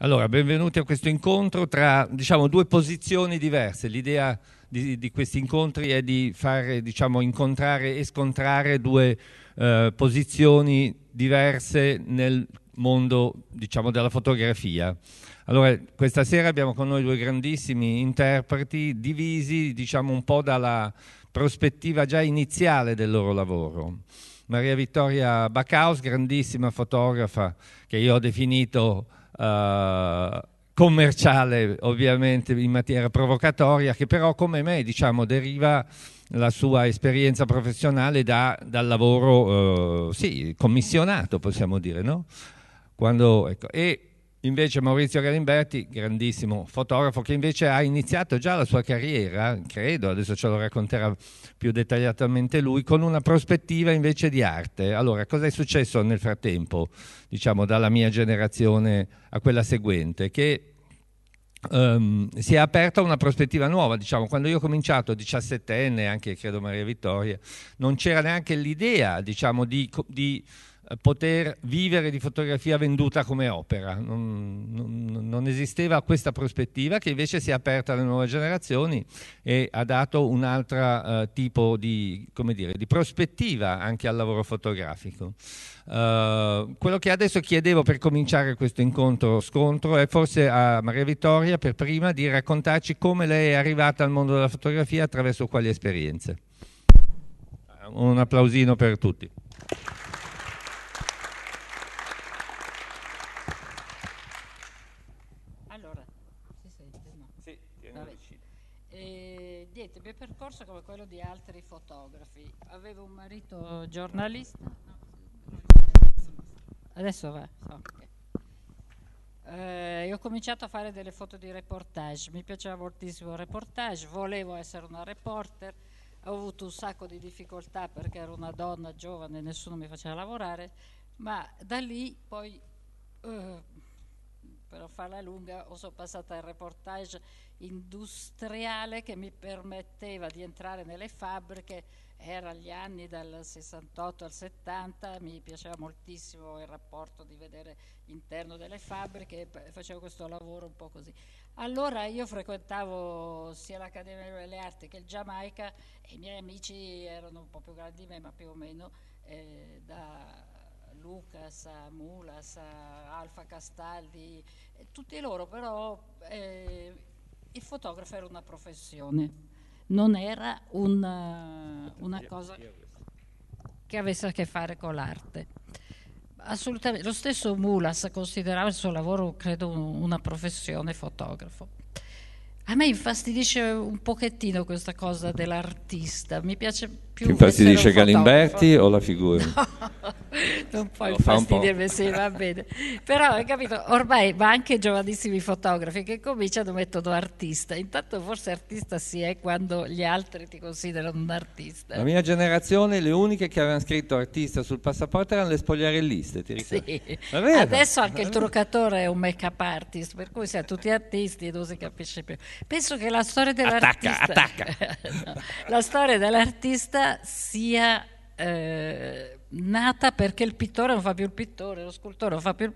Allora, benvenuti a questo incontro tra diciamo, due posizioni diverse. L'idea di, di, questi incontri è di far diciamo, incontrare e scontrare due eh, posizioni diverse nel mondo diciamo, della fotografia. Allora, questa sera abbiamo con noi due grandissimi interpreti divisi diciamo, un po' dalla prospettiva già iniziale del loro lavoro. Maria Vittoria Bacaus, grandissima fotografa che io ho definito eh, commerciale, ovviamente in maniera provocatoria, che però come me diciamo, deriva la sua esperienza professionale da, dal lavoro, eh, sì, commissionato possiamo dire, no? Quando, ecco, e invece Maurizio Galimberti, grandissimo fotografo che invece ha iniziato già la sua carriera, credo, adesso ce lo racconterà più dettagliatamente lui, con una prospettiva invece di arte. Allora, cosa è successo nel frattempo, diciamo, dalla mia generazione a quella seguente? Che Um, si è aperta una prospettiva nuova. Diciamo, quando io ho cominciato, 17enne, anche credo Maria Vittoria, non c'era neanche l'idea diciamo, di, di poter vivere di fotografia venduta come opera. Non, non, non, esisteva questa prospettiva che invece si è aperta alle nuove generazioni e ha dato un altro eh, tipo di, dire, di, prospettiva anche al lavoro fotografico. Eh, quello che adesso chiedevo per cominciare questo incontro scontro è forse a Maria Vittoria per prima di raccontarci come lei è arrivata al mondo della fotografia attraverso quali esperienze. Un applausino per tutti. percorso come quello di altri fotografi. Avevo un marito giornalista. adesso va. Eh, ho cominciato a fare delle foto di reportage. Mi piaceva moltissimo il reportage, volevo essere una reporter. Ho avuto un sacco di difficoltà perché ero una donna giovane, e nessuno mi faceva lavorare, ma da lì poi. Eh, per farla lunga, o sono passata al reportage industriale che mi permetteva di entrare nelle fabbriche, era gli anni dal 68 al 70, mi piaceva moltissimo il rapporto di vedere l'interno delle fabbriche e facevo questo lavoro un po' così. Allora io frequentavo sia l'Accademia delle Arti che il Giamaica e i miei amici erano un po' più grandi di me, ma più o meno eh, da Lucas, Mulas, Alfa Castaldi, tutti loro però eh, il fotografo era una professione, non era un, eh, una cosa che avesse a che fare con l'arte. Assolutamente, lo stesso Mulas considerava il suo lavoro, credo, una professione fotografo. A me infastidisce un pochettino questa cosa dell'artista, mi piace più... Ti infastidisce Galimberti o la figura? non puoi infastidirmi, sì, va bene. Però, hai capito, ormai, ma anche giovanissimi fotografi che cominciano mettono artista. Intanto forse artista si è quando gli altri ti considerano un artista. La mia generazione, le uniche che avevano scritto artista sul passaporto erano le spogliarelliste, ti ricordi? Sì. Adesso anche il truccatore è un make-up artist, per cui siamo tutti artisti e non si capisce più. Penso che la storia dell'artista... Attacca, attacca! no, la storia dell'artista sia eh, nata perché il pittore non fa più il pittore, lo scultore non fa più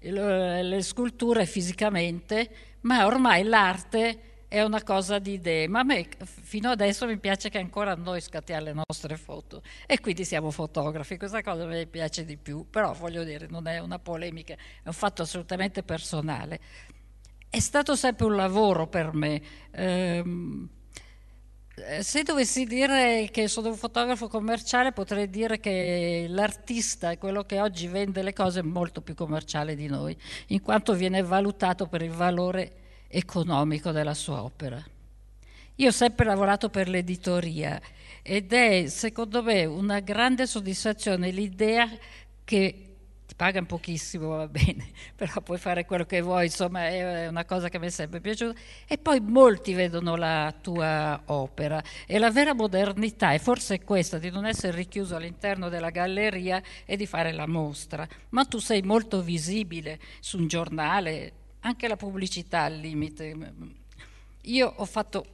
il, le sculture fisicamente, ma ormai l'arte è una cosa di idee. Ma a me fino adesso mi piace che ancora noi scattiamo le nostre foto e quindi siamo fotografi. Questa cosa mi piace di più, però voglio dire, non è una polemica, è un fatto assolutamente personale. È stato sempre un lavoro per me. Ehm, eh, se dovessi dire che sono un fotografo commerciale, potrei dire che l'artista, quello che oggi vende le cose, è molto più commerciale di noi, in quanto viene valutato per il valore economico della sua opera. Io ho sempre lavorato per l'editoria ed è secondo me una grande soddisfazione l'idea che pagano pochissimo, va bene, però puoi fare quello che vuoi, insomma è una cosa che mi è sempre piaciuta. E poi molti vedono la tua opera e la vera modernità è forse questa, di non essere richiuso all'interno della galleria e di fare la mostra, ma tu sei molto visibile su un giornale, anche la pubblicità al limite. Io ho fatto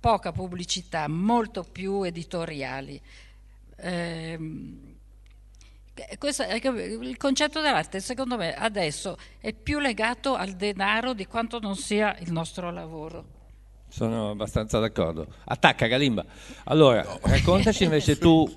poca pubblicità, molto più editoriali. Ehm, eh, questo, il concetto dell'arte secondo me adesso è più legato al denaro di quanto non sia il nostro lavoro. Sono abbastanza d'accordo. Attacca Galimba. Allora, no. raccontaci invece tu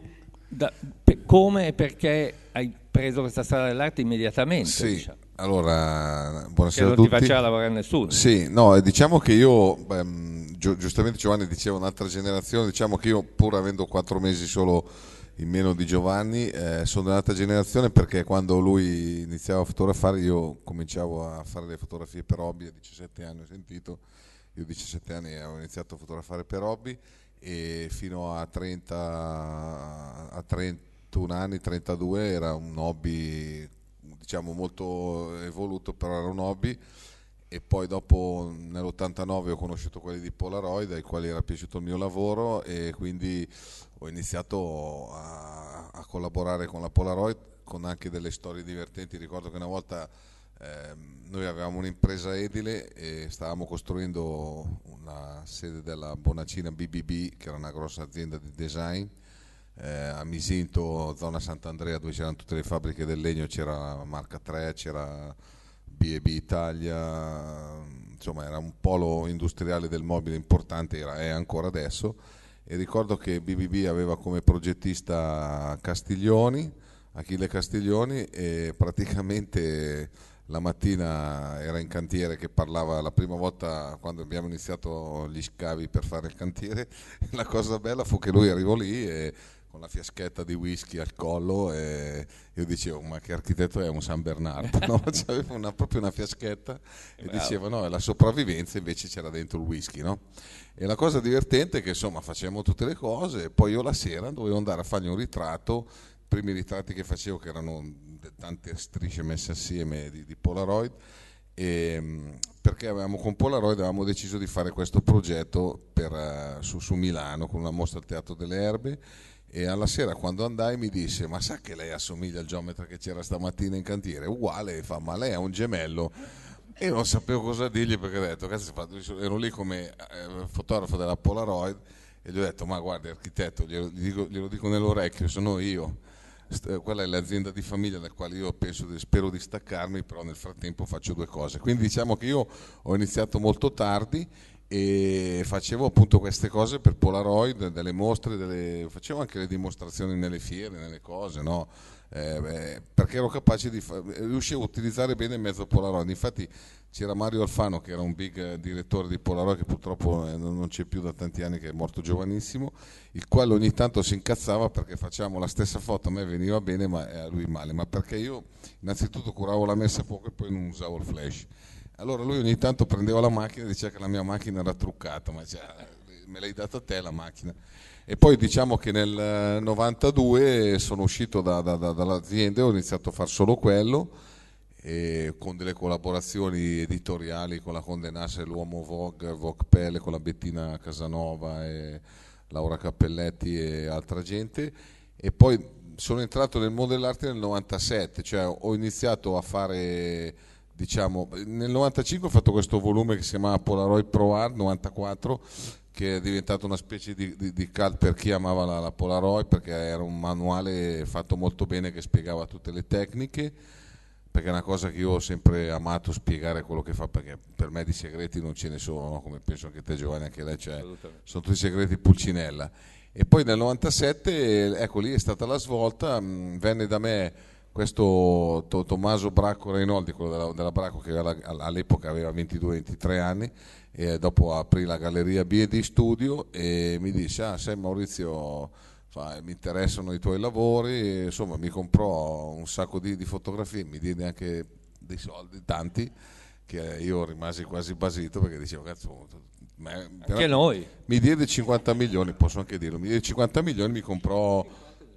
da, pe, come e perché hai preso questa strada dell'arte immediatamente. Sì. Diciamo. Allora, buonasera a tutti. non ti faccia lavorare nessuno. Sì, no, diciamo che io, beh, mm, giustamente Giovanni diceva un'altra generazione, diciamo che io pur avendo quattro mesi solo in meno di Giovanni, eh, sono dell'altra generazione perché quando lui iniziava a fotografare io cominciavo a fare le fotografie per hobby a 17 anni, ho sentito, io a 17 anni avevo iniziato a fotografare per hobby e fino a, 30, a 31 anni, 32 era un hobby diciamo molto evoluto, però era un hobby e poi dopo nell'89 ho conosciuto quelli di Polaroid ai quali era piaciuto il mio lavoro e quindi ho iniziato a, a collaborare con la Polaroid con anche delle storie divertenti. Ricordo che una volta eh, noi avevamo un'impresa edile e stavamo costruendo una sede della Bonacina BBB che era una grossa azienda di design. Eh, a Misinto, zona Sant'Andrea, dove c'erano tutte le fabbriche del legno, c'era Marca 3, c'era B&B Italia, insomma era un polo industriale del mobile importante, era, è ancora adesso, e ricordo che BBB aveva come progettista Castiglioni, Achille Castiglioni, e praticamente la mattina era in cantiere che parlava la prima volta quando abbiamo iniziato gli scavi per fare il cantiere, la cosa bella fu che lui arrivò lì e con la fiaschetta di whisky al collo e io dicevo ma che architetto è un San Bernardo no? aveva una, proprio una fiaschetta e, e dicevo no è la sopravvivenza invece c'era dentro il whisky no? e la cosa divertente è che insomma facevamo tutte le cose e poi io la sera dovevo andare a fargli un ritratto i primi ritratti che facevo che erano tante strisce messe assieme di, di Polaroid e, ehm, perché avevamo, con Polaroid avevamo deciso di fare questo progetto per, eh, su, su Milano con una mostra al Teatro delle Erbe e alla sera quando andai mi disse ma sa che lei assomiglia al geometra che c'era stamattina in cantiere uguale fa ma lei è un gemello e non sapevo cosa dirgli perché ho detto cazzo, ero lì come eh, fotografo della Polaroid e gli ho detto ma guardi architetto glielo dico, glielo dico nell'orecchio sono io quella è l'azienda di famiglia da quale io penso, spero di staccarmi, però nel frattempo faccio due cose. Quindi diciamo che io ho iniziato molto tardi e facevo appunto queste cose per Polaroid, delle mostre, delle... facevo anche le dimostrazioni nelle fiere, nelle cose, no? eh, beh, perché ero capace di fa... riuscivo a utilizzare bene il mezzo Polaroid. Infatti c'era Mario Alfano che era un big direttore di Polaroid che purtroppo eh, non c'è più da tanti anni, che è morto giovanissimo, il quale ogni tanto si incazzava perché facciamo la stessa foto, a me veniva bene ma eh, a lui male, ma perché io innanzitutto curavo la messa a fuoco e poi non usavo il flash allora lui ogni tanto prendeva la macchina e diceva che la mia macchina era truccata, ma cioè, me l'hai data te la macchina. E poi diciamo che nel 92 eh, sono uscito da, da, da, dall'azienda e ho iniziato a fare solo quello, con delle collaborazioni editoriali con la Conde l'Uomo Vogue, Vogue Pelle, con la Bettina Casanova e Laura Cappelletti e altra gente. E poi sono entrato nel mondo dell'arte nel 97, cioè ho iniziato a fare diciamo, nel 95 ho fatto questo volume che si chiamava Polaroid Pro Art 94 che è diventato una specie di, di, di cult per chi amava la, la, Polaroid perché era un manuale fatto molto bene che spiegava tutte le tecniche perché è una cosa che io ho sempre amato spiegare quello che fa perché per me di segreti non ce ne sono no? come penso anche te Giovanni anche lei cioè, sono tutti segreti pulcinella e poi nel 97 ecco lì è stata la svolta mh, venne da me questo to, Tommaso Bracco Reinoldi, quello della, della Bracco che alla, all'epoca aveva 22-23 anni, e dopo aprì la galleria Biedi Studio e mi disse, ah sai Maurizio, fa, mi interessano i tuoi lavori, e, insomma mi comprò un sacco di, di fotografie, mi diede anche dei soldi, tanti, che io rimasi quasi basito perché dicevo, cazzo, ma, anche noi. Mi diede 50 milioni, posso anche dirlo, mi diede 50 milioni, mi comprò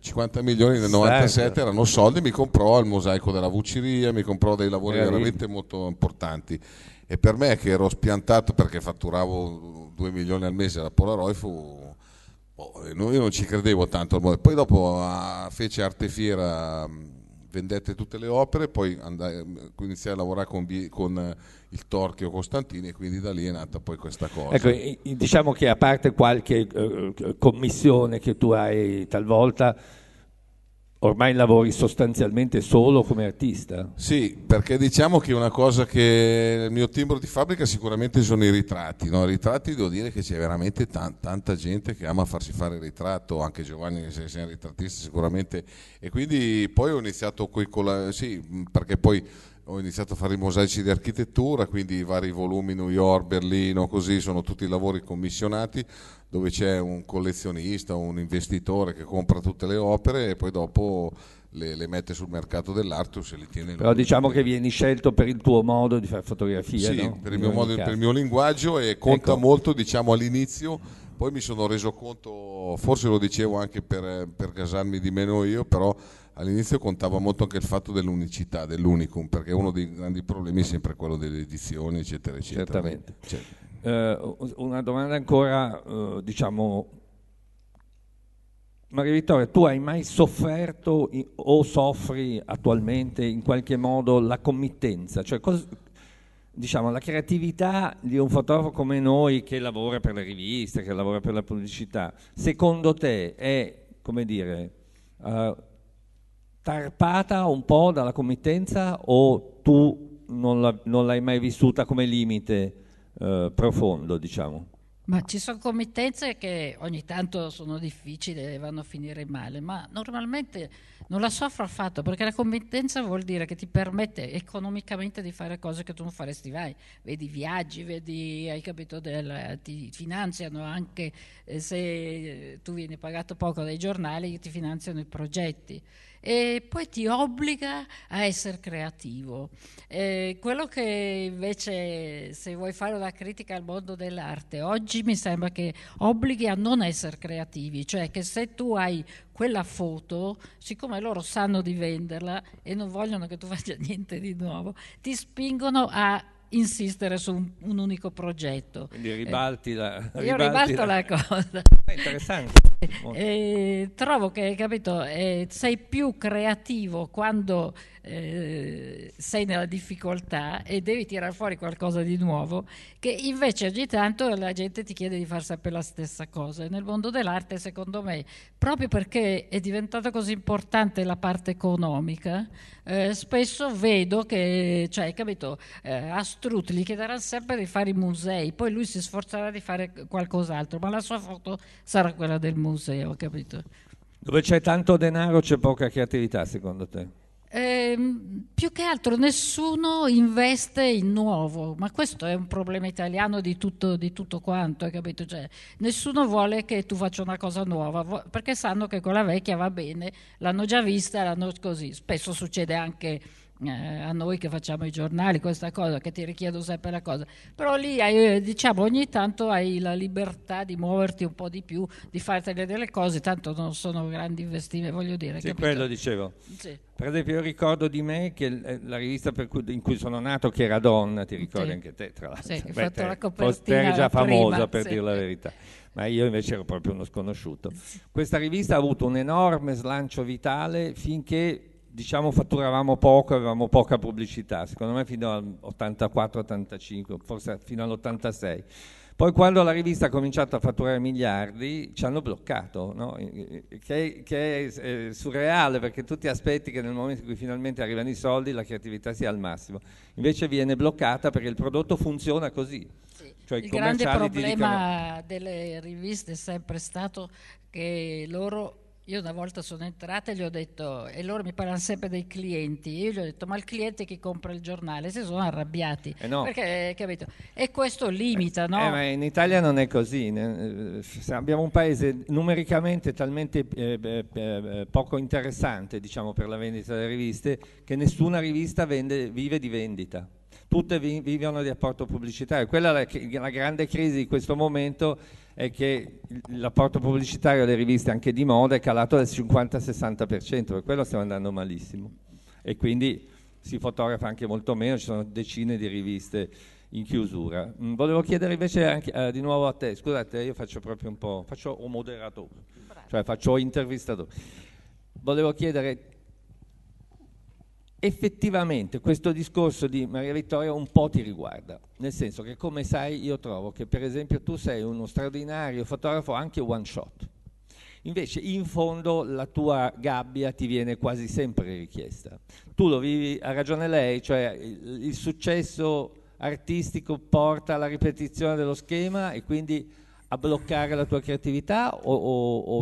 50 milioni nel 97 certo. erano soldi, mi comprò il mosaico della vuciria, mi comprò dei lavori Era veramente molto importanti e per me che ero spiantato perché fatturavo 2 milioni al mese alla Polaroid fu boh, io non ci credevo tanto Poi dopo ah, fece Artefiera mm, vendette tutte le opere, poi iniziai a lavorare con, con, eh, il Torchio Costantini e quindi da lì è nata poi questa cosa. Ecco, diciamo che a parte qualche eh, eh commissione che tu hai talvolta ormai lavori sostanzialmente solo come artista? Sì, perché diciamo che una cosa che il mio timbro di fabbrica sicuramente sono i ritratti, no? I ritratti devo dire che c'è veramente tan- tanta gente che ama farsi fare il ritratto, anche Giovanni che sei, ritrattista sicuramente, e quindi poi ho iniziato con la... sì, perché poi ho iniziato a fare i mosaici di architettura, quindi i vari volumi New York, Berlino, così sono tutti lavori commissionati dove c'è un collezionista, un investitore che compra tutte le opere e poi dopo le, le mette sul mercato dell'arte o se le tiene Però diciamo che vieni scelto per il tuo modo di fare fotografia. Sì, no? per, il modo, per, il mio linguaggio e conta ecco. molto diciamo, all'inizio. Poi mi sono reso conto, forse lo dicevo anche per, per casarmi di meno io, però all'inizio contava molto anche il fatto dell'unicità, dell'unicum, perché uno dei grandi problemi è sempre quello delle edizioni, eccetera, eccetera. Certamente. Certo. Eh, una domanda ancora, eh, diciamo, Maria Vittoria, tu hai mai sofferto o soffri attualmente in qualche modo la committenza? Cioè, cosa, diciamo, la creatività di un fotografo come noi che lavora per le riviste, che lavora per la pubblicità, secondo te è, come dire, uh, tarpata un po' dalla committenza o tu non, la, non l'hai mai vissuta come limite? Eh, profondo, diciamo. Ma ci sono committenze che ogni tanto sono difficili e vanno a finire male, ma normalmente non la soffro affatto perché la committenza vuol dire che ti permette economicamente di fare cose che tu non faresti mai. Vedi viaggi, vedi, hai capito, del, ti finanziano anche eh, se tu vieni pagato poco dai giornali, ti finanziano i progetti e poi ti obbliga a essere creativo. Eh, quello che invece, se vuoi fare una critica al mondo dell'arte, oggi mi sembra che obblighi a non essere creativi, cioè che se tu hai quella foto, siccome loro sanno di venderla e non vogliono che tu faccia niente di nuovo, ti spingono a insistere su un, un unico progetto. Quindi eh, ribalti la, eh, io ribalto la, la cosa. È interessante. Eh, trovo che, capito, eh, sei più creativo quando eh, sei nella difficoltà e devi tirare fuori qualcosa di nuovo, che invece ogni tanto la gente ti chiede di far sempre la stessa cosa. E nel mondo dell'arte, secondo me, proprio perché è diventata così importante la parte economica, eh, spesso vedo che, cioè, capito, eh, a Strutli chiederà sempre di fare i musei, poi lui si sforzerà di fare qualcos'altro, ma la sua foto sarà quella del museo, capito? Dove c'è tanto denaro c'è poca creatività, secondo te? Ehm, più che altro nessuno investe in nuovo, ma questo è un problema italiano di tutto, di tutto quanto, hai capito? Cioè, nessuno vuole che tu faccia una cosa nuova, perché sanno che quella vecchia va bene, l'hanno già vista, l'hanno così. Spesso succede anche eh, a noi che facciamo i giornali questa cosa, che ti richiedo sempre la cosa, però lì hai, eh, diciamo ogni tanto hai la libertà di muoverti un po' di più, di fartene delle cose, tanto non sono grandi investimenti, voglio dire. Sì, capito? quello dicevo. Sì. Per esempio io ricordo di me che eh, la rivista cui, in cui sono nato, che era Donna, ti ricordi sì. anche te tra l'altro. Sì, Beh, fatto te, la copertina. Eri già famosa per sì. dire la verità ma io invece ero proprio uno sconosciuto. Questa rivista ha avuto un enorme slancio vitale finché diciamo fatturavamo poco, avevamo poca pubblicità, secondo me fino all'84-85, forse fino all'86. Poi quando la rivista ha cominciato a fatturare miliardi ci hanno bloccato, no? che, che, è, surreale perché tu ti aspetti che nel momento in cui finalmente arrivano i soldi la creatività sia al massimo, invece viene bloccata perché il prodotto funziona così. Sì. Cioè, il grande problema dicono... delle riviste è sempre stato che loro io una volta sono entrata e gli ho detto, e loro mi parlano sempre dei clienti, io gli ho detto, ma il cliente che compra il giornale, si sono arrabbiati. Eh no. perché, capito? E questo limita, eh, no? Eh, ma in Italia non è così, eh, abbiamo un paese numericamente talmente eh, eh, poco interessante, diciamo, per la vendita delle riviste, che nessuna rivista vende, vive di vendita tutte vivono di apporto pubblicitario. Quella la, la grande crisi di questo momento è che l'apporto pubblicitario alle riviste anche di moda è calato del 50-60%, per quello stiamo andando malissimo. E quindi si fotografa anche molto meno, ci sono decine di riviste in chiusura. Mm, volevo chiedere invece anche, eh, di nuovo a te, scusate, io faccio proprio un po', faccio un moderatore, cioè faccio intervistatore. Volevo chiedere effettivamente questo discorso di Maria Vittoria un po' ti riguarda, nel senso che come sai io trovo che per esempio tu sei uno straordinario fotografo anche one shot, invece in fondo la tua gabbia ti viene quasi sempre richiesta. Tu lo vivi, ha ragione lei, cioè il, il successo artistico porta alla ripetizione dello schema e quindi a bloccare la tua creatività o,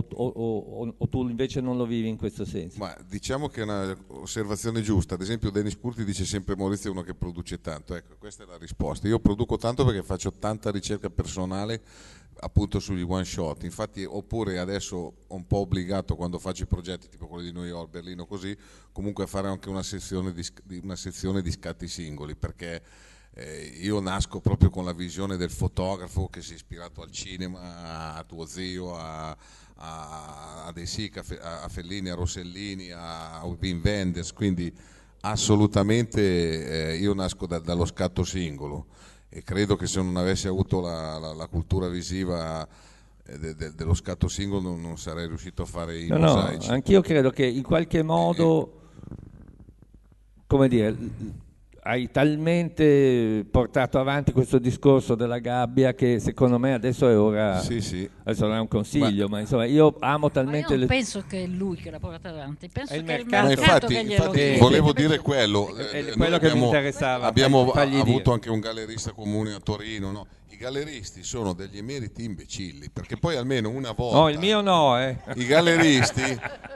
o, o, o, tu invece non lo vivi in questo senso? Ma diciamo che è un'osservazione giusta, ad esempio Dennis Curti dice sempre Maurizio è uno che produce tanto, ecco questa è la risposta, io produco tanto perché faccio tanta ricerca personale appunto sugli one shot, infatti oppure adesso ho un po' obbligato quando faccio i progetti tipo quelli di New York, Berlino così, comunque a fare anche una sezione di, una sezione di scatti singoli perché eh, io nasco proprio con la visione del fotografo che si è ispirato al cinema, a tuo zio, a, a, a De Sica, a Fellini, a Rossellini, a Wim Wenders, quindi assolutamente eh, io nasco da, dallo scatto singolo e credo che se non avessi avuto la, la, la cultura visiva eh, de, de, dello scatto singolo non, non, sarei riuscito a fare i no, mosaici. No, anch'io credo che in qualche modo, eh, come dire hai talmente portato avanti questo discorso della gabbia che secondo me adesso è ora sì, sì. adesso non è un consiglio ma, ma insomma io amo talmente io le... penso che è lui che l'ha portato avanti penso è il che mercato, il mercato infatti, infatti volevo dire quello è eh, quello che abbiamo, mi interessava abbiamo avuto anche un gallerista comune a Torino no? I galleristi sono degli emeriti imbecilli, perché poi almeno una volta... No, il mio no, eh. I galleristi,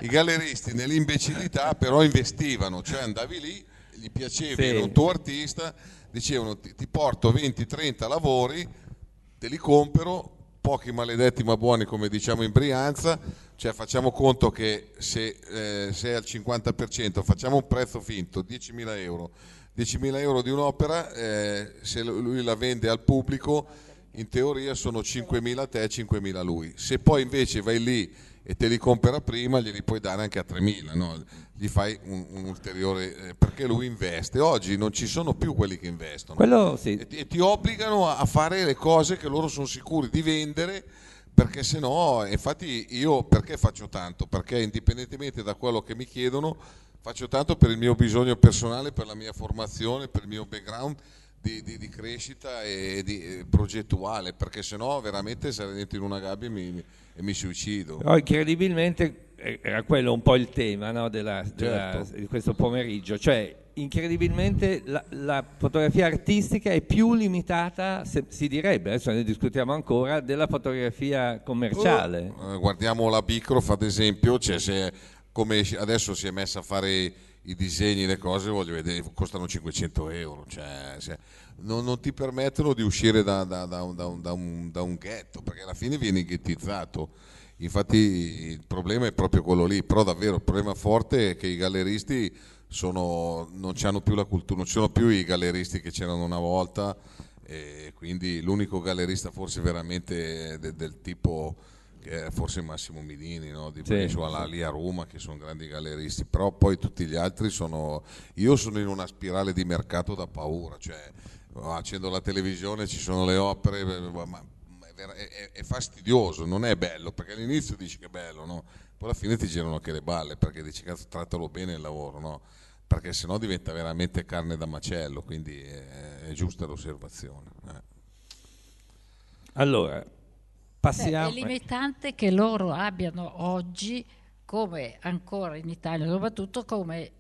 i galleristi nell'imbecillità però investivano, cioè andavi lì, gli piacevi, sì. era un tuo artista, dicevano ti, ti porto 20-30 lavori, te li compro, pochi maledetti ma buoni come diciamo in Brianza, cioè facciamo conto che se eh, sei al 50% facciamo un prezzo finto, 10.000 euro, 10.000 euro di un'opera, eh, se lui la vende al pubblico in teoria sono 5.000 te e 5.000 lui, se poi invece vai lì e te li compera prima, glieli puoi dare anche a 3.000, no? gli fai un, un ulteriore, eh, perché lui investe. Oggi non ci sono più quelli che investono Quello, sì. e, ti, e, ti obbligano a fare le cose che loro sono sicuri di vendere, perché se no, infatti io perché faccio tanto? Perché indipendentemente da quello che mi chiedono, faccio tanto per il mio bisogno personale, per la mia formazione, per il mio background di, di, di crescita e di, progettuale, perché sennò veramente sarei dentro in una gabbia e mi, mi, e mi suicido. No, incredibilmente eh, era quello un po' il tema no, della, della, certo. di questo pomeriggio, cioè incredibilmente la, la, fotografia artistica è più limitata, se, si direbbe, adesso ne discutiamo ancora, della fotografia commerciale. Uh, guardiamo la Bicrof ad esempio, cioè se, come adesso si è messa a fare I, i disegni, le cose, voglio vedere, costano 500 euro, cioè, cioè, non, non, ti permettono di uscire da, da, da, un, un, da, un, ghetto, perché alla fine vieni ghettizzato. Infatti il problema è proprio quello lì, però davvero il problema forte è che i galleristi sono, non hanno più la cultura, non ci sono più i galleristi che c'erano una volta, e quindi l'unico gallerista forse veramente de, del tipo che è forse Massimo Milini no? di Venezuela sì, lì a Roma che sono grandi galleristi però poi tutti gli altri sono io sono in una spirale di mercato da paura cioè accendo la televisione ci sono le opere ma è, è fastidioso non è bello perché all'inizio dici che è bello no? poi alla fine ti girano anche le balle perché dici cazzo trattalo bene il lavoro no? perché sennò diventa veramente carne da macello quindi è, è giusta l'osservazione eh. allora Passiamo. è limitante che loro abbiano oggi, come ancora in Italia soprattutto, come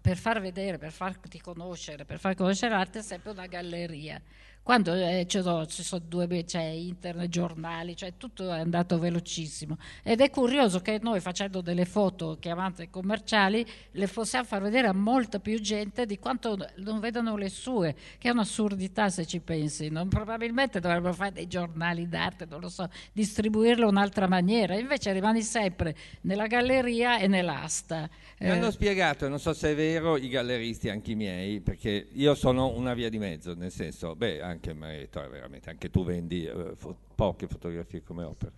per far vedere, per farti conoscere, per far conoscere l'arte, sempre una galleria quando eh, ci, sono, ci sono due, c'è cioè, internet, giornali, cioè tutto è andato velocissimo. Ed è curioso che noi facendo delle foto chiamate commerciali le possiamo far vedere a molta più gente di quanto non vedano le sue, che è un'assurdità se ci pensi. Non, probabilmente dovrebbero fare dei giornali d'arte, non lo so, distribuirlo in un'altra maniera. Invece rimani sempre nella galleria e nell'asta. Mi hanno eh. spiegato, non so se è vero, i galleristi, anche i miei, perché io sono una via di mezzo, nel senso, beh, anche anche merito, veramente, anche tu vendi eh, fo- poche fotografie come opere.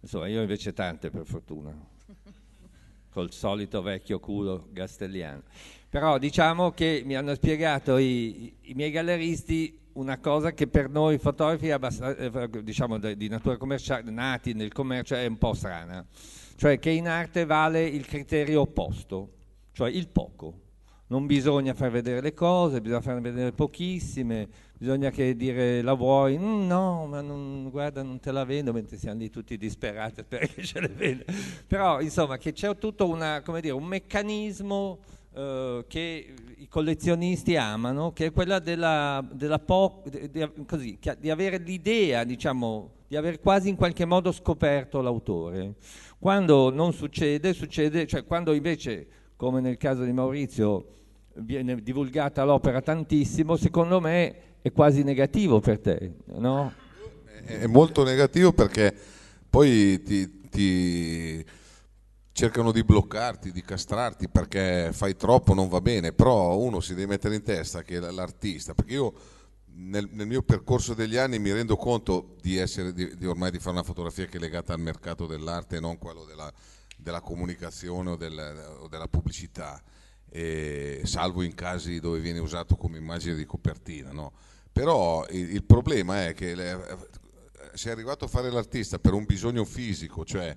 Insomma, io invece tante per fortuna, col solito vecchio culo gastelliano. Però diciamo che mi hanno spiegato i, i miei galleristi una cosa che per noi fotografi eh, diciamo, di natura commerciale, nati nel commercio, è un po' strana. Cioè che in arte vale il criterio opposto, cioè il poco. Non bisogna far vedere le cose, bisogna far vedere pochissime, bisogna che dire la vuoi, mm, no, ma non, guarda non te la vendo, mentre siamo lì tutti disperati perché ce la vende. Però insomma che c'è tutto una, dire, un meccanismo eh, che i collezionisti amano, che è quella della, della po- di, di, così, di, avere l'idea, diciamo, di aver quasi in qualche modo scoperto l'autore. Quando non succede, succede, cioè quando invece, come nel caso di Maurizio, viene divulgata l'opera tantissimo, secondo me è quasi negativo per te, no? È molto negativo perché poi ti, ti cercano di bloccarti, di castrarti perché fai troppo, non va bene, però uno si deve mettere in testa che l'artista, perché io nel, nel mio percorso degli anni mi rendo conto di, essere, di, di ormai di fare una fotografia che è legata al mercato dell'arte e non quello della, della comunicazione o, del, o, della pubblicità, e salvo in casi dove viene usato come immagine di copertina. No? Però il, il problema è che le, eh, sei arrivato a fare l'artista per un bisogno fisico, cioè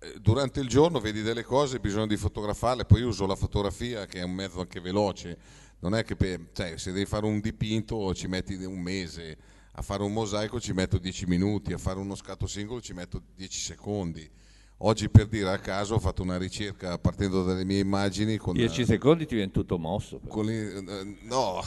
eh, durante il giorno vedi delle cose, bisogna di fotografarle, poi uso la fotografia che è un mezzo anche veloce, non è che per, cioè, se devi fare un dipinto ci metti un mese, a fare un mosaico ci metto 10 minuti, a fare uno scatto singolo ci metto 10 secondi Oggi per dire a caso ho fatto una ricerca partendo dalle mie immagini. Con, 10 eh, secondi ti viene tutto mosso. Con, eh, no,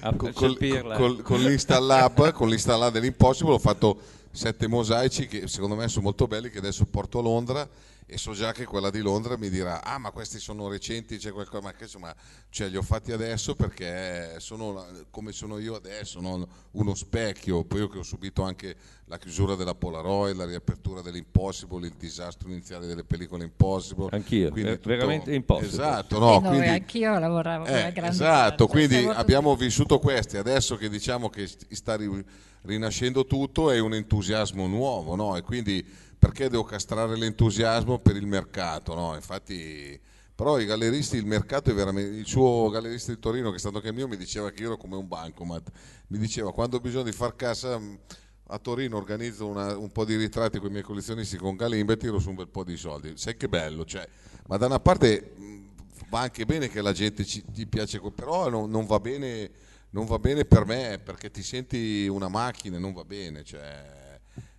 ah, con, con, con l'installab, con l'installab dell'impossible ho fatto sette mosaici che secondo me sono molto belli che adesso porto a Londra e so già che quella di Londra mi dirà ah ma questi sono recenti c'è qualcosa ma che insomma cioè, li ho fatti adesso perché sono come sono io adesso no? uno specchio poi io che ho subito anche la chiusura della Polaroid la riapertura dell'Impossible il disastro iniziale delle pellicole Impossible anch'io quindi, veramente tutto, Impossible esatto no, eh, no quindi, anch'io lavoravo eh, esatto parte. quindi abbiamo vissuto questi adesso che diciamo che sta rinascendo tutto è un entusiasmo nuovo no? e quindi perché devo castrare l'entusiasmo per il mercato, no? Infatti, però i galleristi, il mercato è veramente, il suo gallerista di Torino che è stato anche mio mi diceva che io ero come un bancomat, mi diceva quando ho bisogno di far cassa mm, a Torino organizzo una, un po' di ritratti con i miei collezionisti con Galimbe e tiro su un bel po' di soldi, sai che bello, cioè, ma da una parte mm, va anche bene che la gente ci, ti piace, però non, non, va bene, non va bene per me perché ti senti una macchina, non va bene, cioè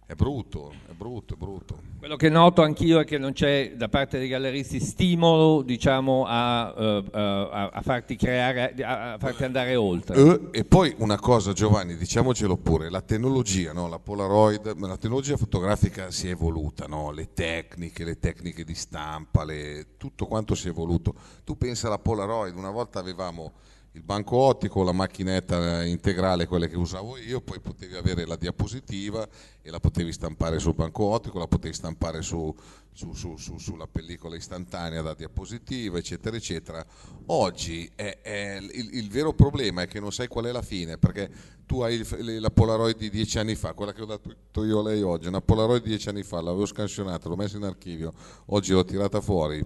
è brutto, è brutto, è brutto. Quello che noto anch'io è che non c'è da parte dei galleristi stimolo diciamo, a, uh, a, a, farti creare, a farti andare oltre. Eh, e poi una cosa Giovanni, diciamocelo pure, la tecnologia, no? la Polaroid, la tecnologia fotografica si è evoluta, no? le tecniche, le tecniche di stampa, le... tutto quanto si è evoluto. Tu pensa alla Polaroid, una volta avevamo il banco ottico, la macchinetta integrale, quella che usavo io, poi potevi avere la diapositiva e la potevi stampare sul banco ottico, la potevi stampare su, su, su, sulla pellicola istantanea da diapositiva, eccetera, eccetera. Oggi è, è il, il, vero problema è che non sai qual è la fine, perché tu hai il, la Polaroid di dieci anni fa, quella che ho dato io a lei oggi, una Polaroid di dieci anni fa, l'avevo scansionata, l'ho messa in archivio, oggi l'ho tirata fuori,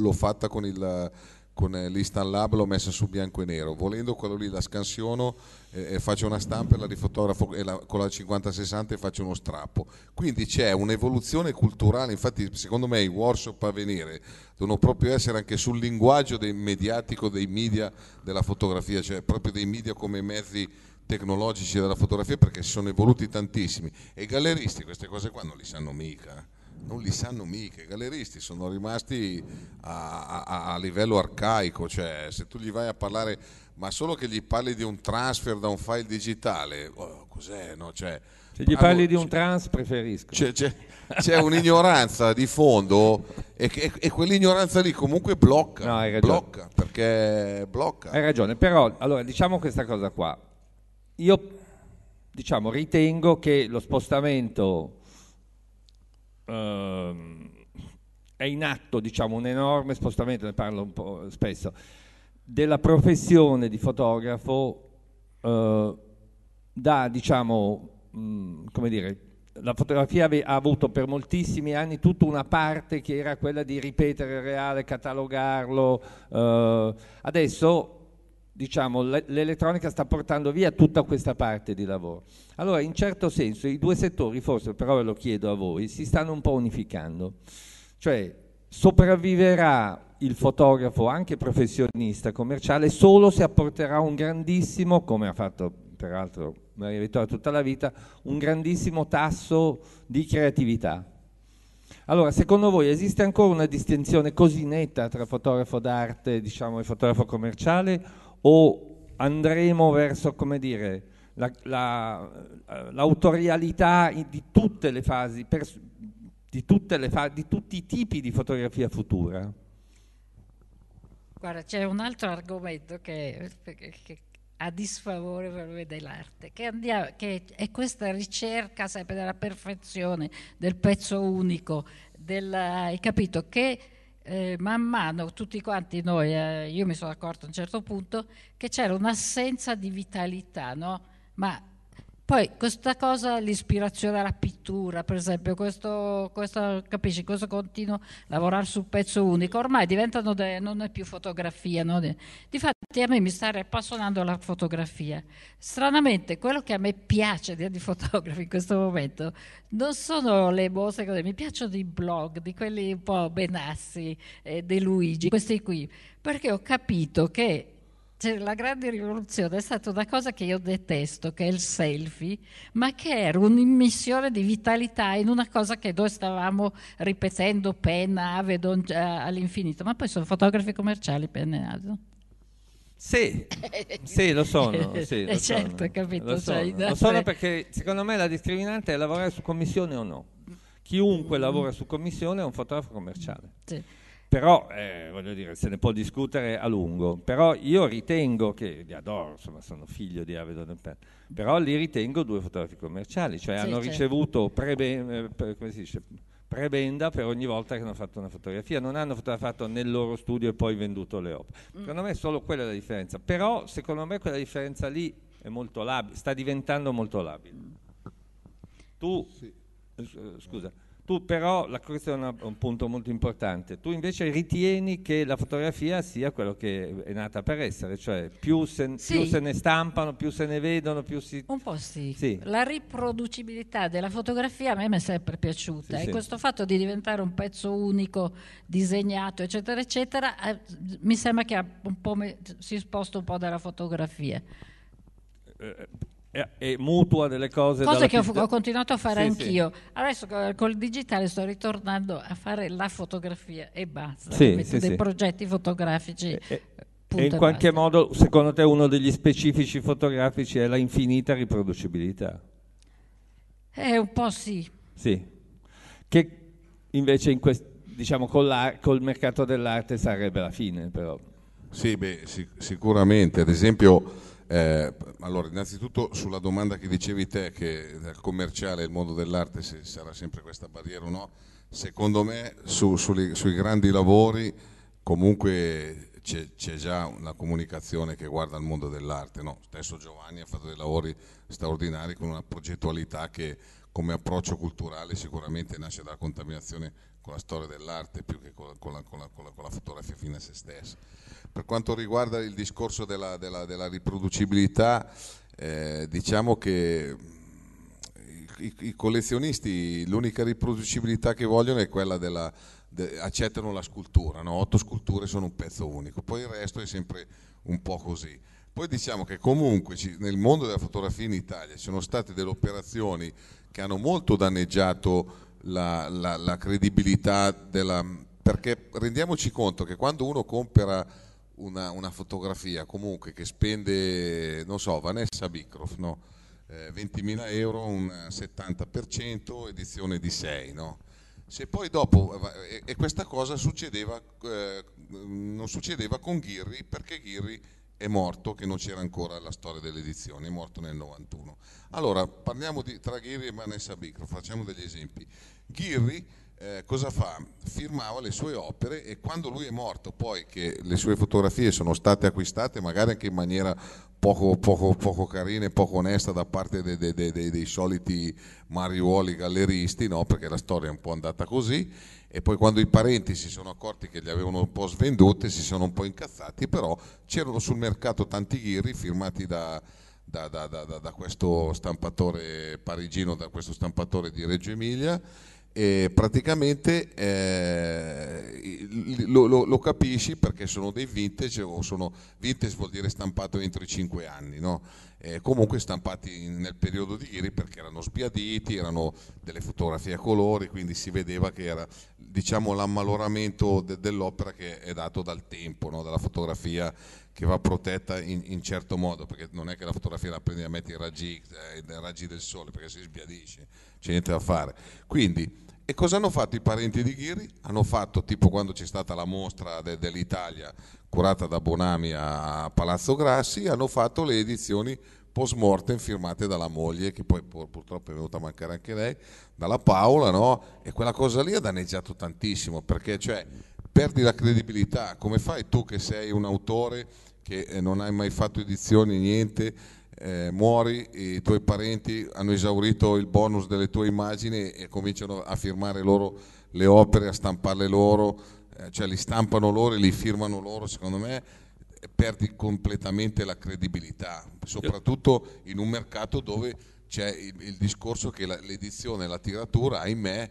l'ho fatta con il con eh, l'Instant Lab l'ho messa su bianco e nero, volendo quello lì la scansiono eh, faccio una stampa e la rifotografo e la, con la 50-60 e faccio uno strappo. Quindi c'è un'evoluzione culturale, infatti secondo me i workshop a venire devono proprio essere anche sul linguaggio dei mediatico, dei media della fotografia, cioè proprio dei media come mezzi tecnologici della fotografia perché si sono evoluti tantissimi e i galleristi queste cose qua non li sanno mica non li sanno mica, i galleristi sono rimasti a, a, a, livello arcaico, cioè se tu gli vai a parlare, ma solo che gli parli di un transfer da un file digitale, oh, cos'è? No? Cioè, se gli parli di un trans preferisco. C'è, c'è, c'è un'ignoranza di fondo e, e, e, quell'ignoranza lì comunque blocca, no, hai blocca, perché blocca. Hai ragione, però allora diciamo questa cosa qua, io diciamo, ritengo che lo spostamento ehm, è in atto diciamo, un enorme spostamento, ne parlo un po' spesso, della professione di fotografo eh, da, diciamo, mh, mm, come dire, la fotografia ave- ha avuto per moltissimi anni tutta una parte che era quella di ripetere il reale, catalogarlo. Eh, adesso diciamo, l'elettronica sta portando via tutta questa parte di lavoro. Allora, in certo senso, i due settori, forse però ve lo chiedo a voi, si stanno un po' unificando. Cioè, sopravviverà il fotografo, anche professionista, commerciale, solo se apporterà un grandissimo, come ha fatto peraltro Maria Vittoria tutta la vita, un grandissimo tasso di creatività. Allora, secondo voi esiste ancora una distinzione così netta tra fotografo d'arte diciamo, e fotografo commerciale o andremo verso, come dire, la, la, eh, l'autorialità di tutte le fasi, per, di, le fa- di tutti i tipi di fotografia futura? Guarda, c'è un altro argomento che, che a disfavore per me dell'arte, che, andiamo, che è questa ricerca sempre della perfezione, del pezzo unico, del, hai capito? Che eh, man mano tutti quanti noi, eh, io mi sono accorto a un certo punto, che c'era un'assenza di vitalità, no? ma poi questa cosa, l'ispirazione alla pittura, per esempio, questo, questo, capisci, questo continuo lavorare su un pezzo unico, ormai diventano de, non è più fotografia. Non è. Difatti a me mi sta appassionando la fotografia. Stranamente, quello che a me piace di, di fotografi in questo momento non sono le mostre, cose, mi piacciono i blog, di quelli un po' Benassi, eh, De Luigi, questi qui, perché ho capito che cioè, la grande rivoluzione è stata una cosa che io detesto, che è il selfie, ma che era un'immissione di vitalità in una cosa che noi stavamo ripetendo penna, ave, don, eh, all'infinito, ma poi sono fotografi commerciali penna e ave. Sì, sì, lo sono. Sì, lo eh, certo, sono. capito. Lo sono. lo sono perché secondo me la discriminante è lavorare su commissione o no. Chiunque mm. lavora su commissione è un fotografo commerciale. Sì però eh, voglio dire, se ne può discutere a lungo, però io ritengo che, li adoro, insomma sono figlio di Avedon Dempel, però li ritengo due fotografi commerciali, cioè sì, hanno certo. ricevuto prebe, eh, pre, dice, prebenda per ogni volta che hanno fatto una fotografia, non hanno fotografato nel loro studio e poi venduto le opere. Mm. Secondo me è solo quella la differenza, però secondo me quella differenza lì è molto labile, sta diventando molto labile. Tu, sì. Eh, scusa tu però, la questo è una, un punto molto importante, tu invece ritieni che la fotografia sia quello che è nata per essere, cioè più se, sì. più se ne stampano, più se ne vedono, più si... Un po' sì. sì. La riproducibilità della fotografia a me mi è sempre piaciuta sì, e questo fatto di diventare un pezzo unico, disegnato, eccetera, eccetera, eh, mi sembra che un po me, si sposta un po' dalla fotografia. Eh, eh e, e mutua delle cose. Cosa che ho, ho, continuato a fare sì, anch'io. Sì. Adesso col, digitale sto ritornando a fare la fotografia e basta. Sì, sì dei progetti fotografici. E, e in qualche basta. modo, secondo te, uno degli specifici fotografici è la infinita riproducibilità? È eh, un po' sì. Sì. Che invece in quest, diciamo, col, col mercato dell'arte sarebbe la fine, però. Sì, beh, sic- sicuramente. Ad esempio eh, allora, innanzitutto sulla domanda che dicevi te, che dal commerciale il mondo dell'arte se sarà sempre questa barriera o no, secondo me su, sui, sui grandi lavori comunque c'è, c'è, già una comunicazione che guarda il mondo dell'arte. No? Stesso Giovanni ha fatto dei lavori straordinari con una progettualità che come approccio culturale sicuramente nasce dalla contaminazione con la storia dell'arte più che con la, con la, con la, con la fotografia fine a se stessa. Per quanto riguarda il discorso della, della, della riproducibilità, eh, diciamo che mm, i, i collezionisti l'unica riproducibilità che vogliono è quella della, de, accettano la scultura, no? otto sculture sono un pezzo unico, poi il resto è sempre un po' così. Poi diciamo che comunque ci, nel mondo della fotografia in Italia ci sono state delle operazioni che hanno molto danneggiato la, la, la credibilità della... Mm, perché rendiamoci conto che quando uno compra una, una, fotografia comunque che spende, non so, Vanessa Bicroft, no? eh, 20.000 euro, un 70%, edizione di 6, no? Se poi dopo, eh, e, e questa cosa succedeva, eh, non succedeva con Ghirri perché Ghirri è morto, che non c'era ancora la storia dell'edizione, è morto nel 91. Allora, parliamo di, tra Ghirri e Vanessa Bicroft, facciamo degli esempi. Ghirri eh, cosa fa? Firmava le sue opere e quando lui è morto, poi che le sue fotografie sono state acquistate, magari anche in maniera poco, poco, poco carina e poco onesta da parte dei, dei, dei, dei soliti mariuoli galleristi, no? perché la storia è un po' andata così, e poi quando i parenti si sono accorti che li avevano un po' svendute, si sono un po' incazzati, però c'erano sul mercato tanti ghirri firmati da, da, da, da questo stampatore parigino, da questo stampatore di Reggio Emilia e praticamente eh, lo, lo, lo, capisci perché sono dei vintage o sono vintage vuol dire stampato entro i 5 anni no? eh, comunque stampati nel periodo di ieri perché erano sbiaditi erano delle fotografie a colori quindi si vedeva che era diciamo l'ammaloramento de, dell'opera che è dato dal tempo no? dalla fotografia che va protetta in, in, certo modo perché non è che la fotografia la prendi a metti i raggi, eh, raggi del sole perché si sbiadisce c'è niente da fare. Quindi, e cosa hanno fatto i parenti di Ghiri? Hanno fatto tipo quando c'è stata la mostra de- dell'Italia curata da Bonami a Palazzo Grassi, hanno fatto le edizioni post mortem firmate dalla moglie, che poi pur- purtroppo è venuta a mancare anche lei, dalla Paola, no? E quella cosa lì ha danneggiato tantissimo, perché cioè perdi la credibilità, come fai tu che sei un autore che eh, non hai mai fatto edizioni, niente, eh, muori, i tuoi parenti hanno esaurito il bonus delle tue immagini e cominciano a firmare loro le opere, a stamparle loro, eh, cioè li stampano loro e li firmano loro, secondo me perdi completamente la credibilità, soprattutto in un mercato dove c'è il, il discorso che la, l'edizione, la tiratura, ahimè,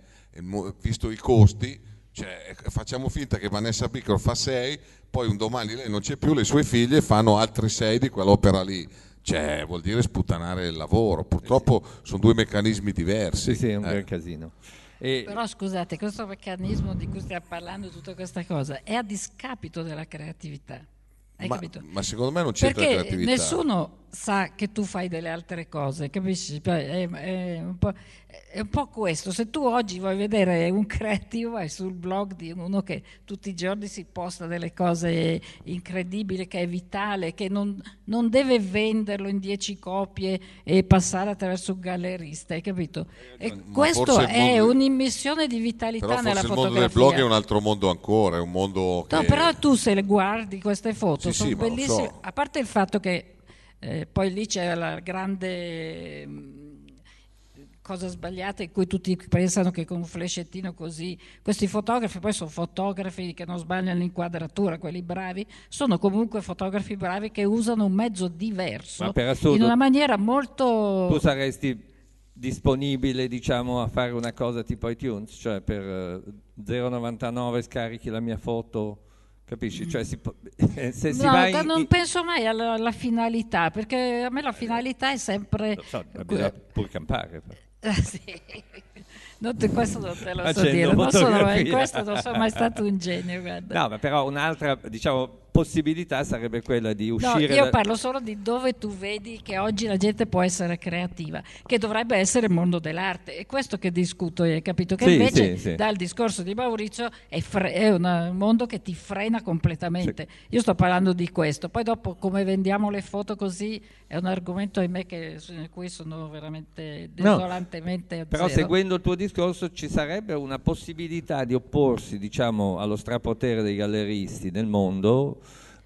visto i costi, cioè, eh, facciamo finta che Vanessa Piccolo fa 6, poi un domani lei non c'è più, le sue figlie fanno altri 6 di quell'opera lì cioè, vuol dire sputtanare il lavoro. Purtroppo eh sì. sono due meccanismi diversi. Sì, sì, è un eh. gran casino. E... Però scusate, questo meccanismo di cui stiamo parlando, tutta questa cosa, è a discapito della creatività. Hai ma, capito? Ma secondo me non c'entra Perché la creatività. Nessuno sa che tu fai delle altre cose, capisci? È, è, un è, un po', questo. Se tu oggi vuoi vedere un creativo, vai sul blog di uno che tutti i giorni si posta delle cose incredibili, che è vitale, che non, non deve venderlo in dieci copie e passare attraverso un gallerista, hai capito? Eh, e questo è mondo... un'immissione di vitalità nella fotografia. il mondo del blog è un altro mondo ancora, è un mondo che... No, però tu se le guardi queste foto, sì, sono sì, bellissime, so. a parte il fatto che eh, poi lì c'è la grande mm, cosa sbagliata in cui tutti pensano che con un flescettino così questi fotografi poi sono fotografi che non sbagliano l'inquadratura quelli bravi sono comunque fotografi bravi che usano un mezzo diverso Ma per assurdo, in una maniera molto tu saresti disponibile diciamo a fare una cosa tipo iTunes cioè per 0,99 eh, scarichi la mia foto Capisci? Cioè, si, eh, se si no, va in... non penso mai alla, alla, finalità, perché a me la finalità è sempre... Lo so, bisogna pur campare. Eh, sì. Non te, questo non te lo so Accendo dire, non sono, eh, questo non sono mai stato un genio. Guarda. No, ma però un'altra, diciamo, possibilità sarebbe quella di uscire. No, io da... parlo solo di dove tu vedi che oggi la gente può essere creativa, che dovrebbe essere il mondo dell'arte. È questo che discuto, hai capito? Che sì, invece sì, sì. dal discorso di Maurizio è, fre- è un mondo che ti frena completamente. Io sto parlando di questo. Poi dopo come vendiamo le foto così è un argomento ahimè che, su cui sono veramente desolantemente no, Però zero. seguendo il tuo discorso ci sarebbe una possibilità di opporsi, diciamo, allo strapotere dei galleristi nel mondo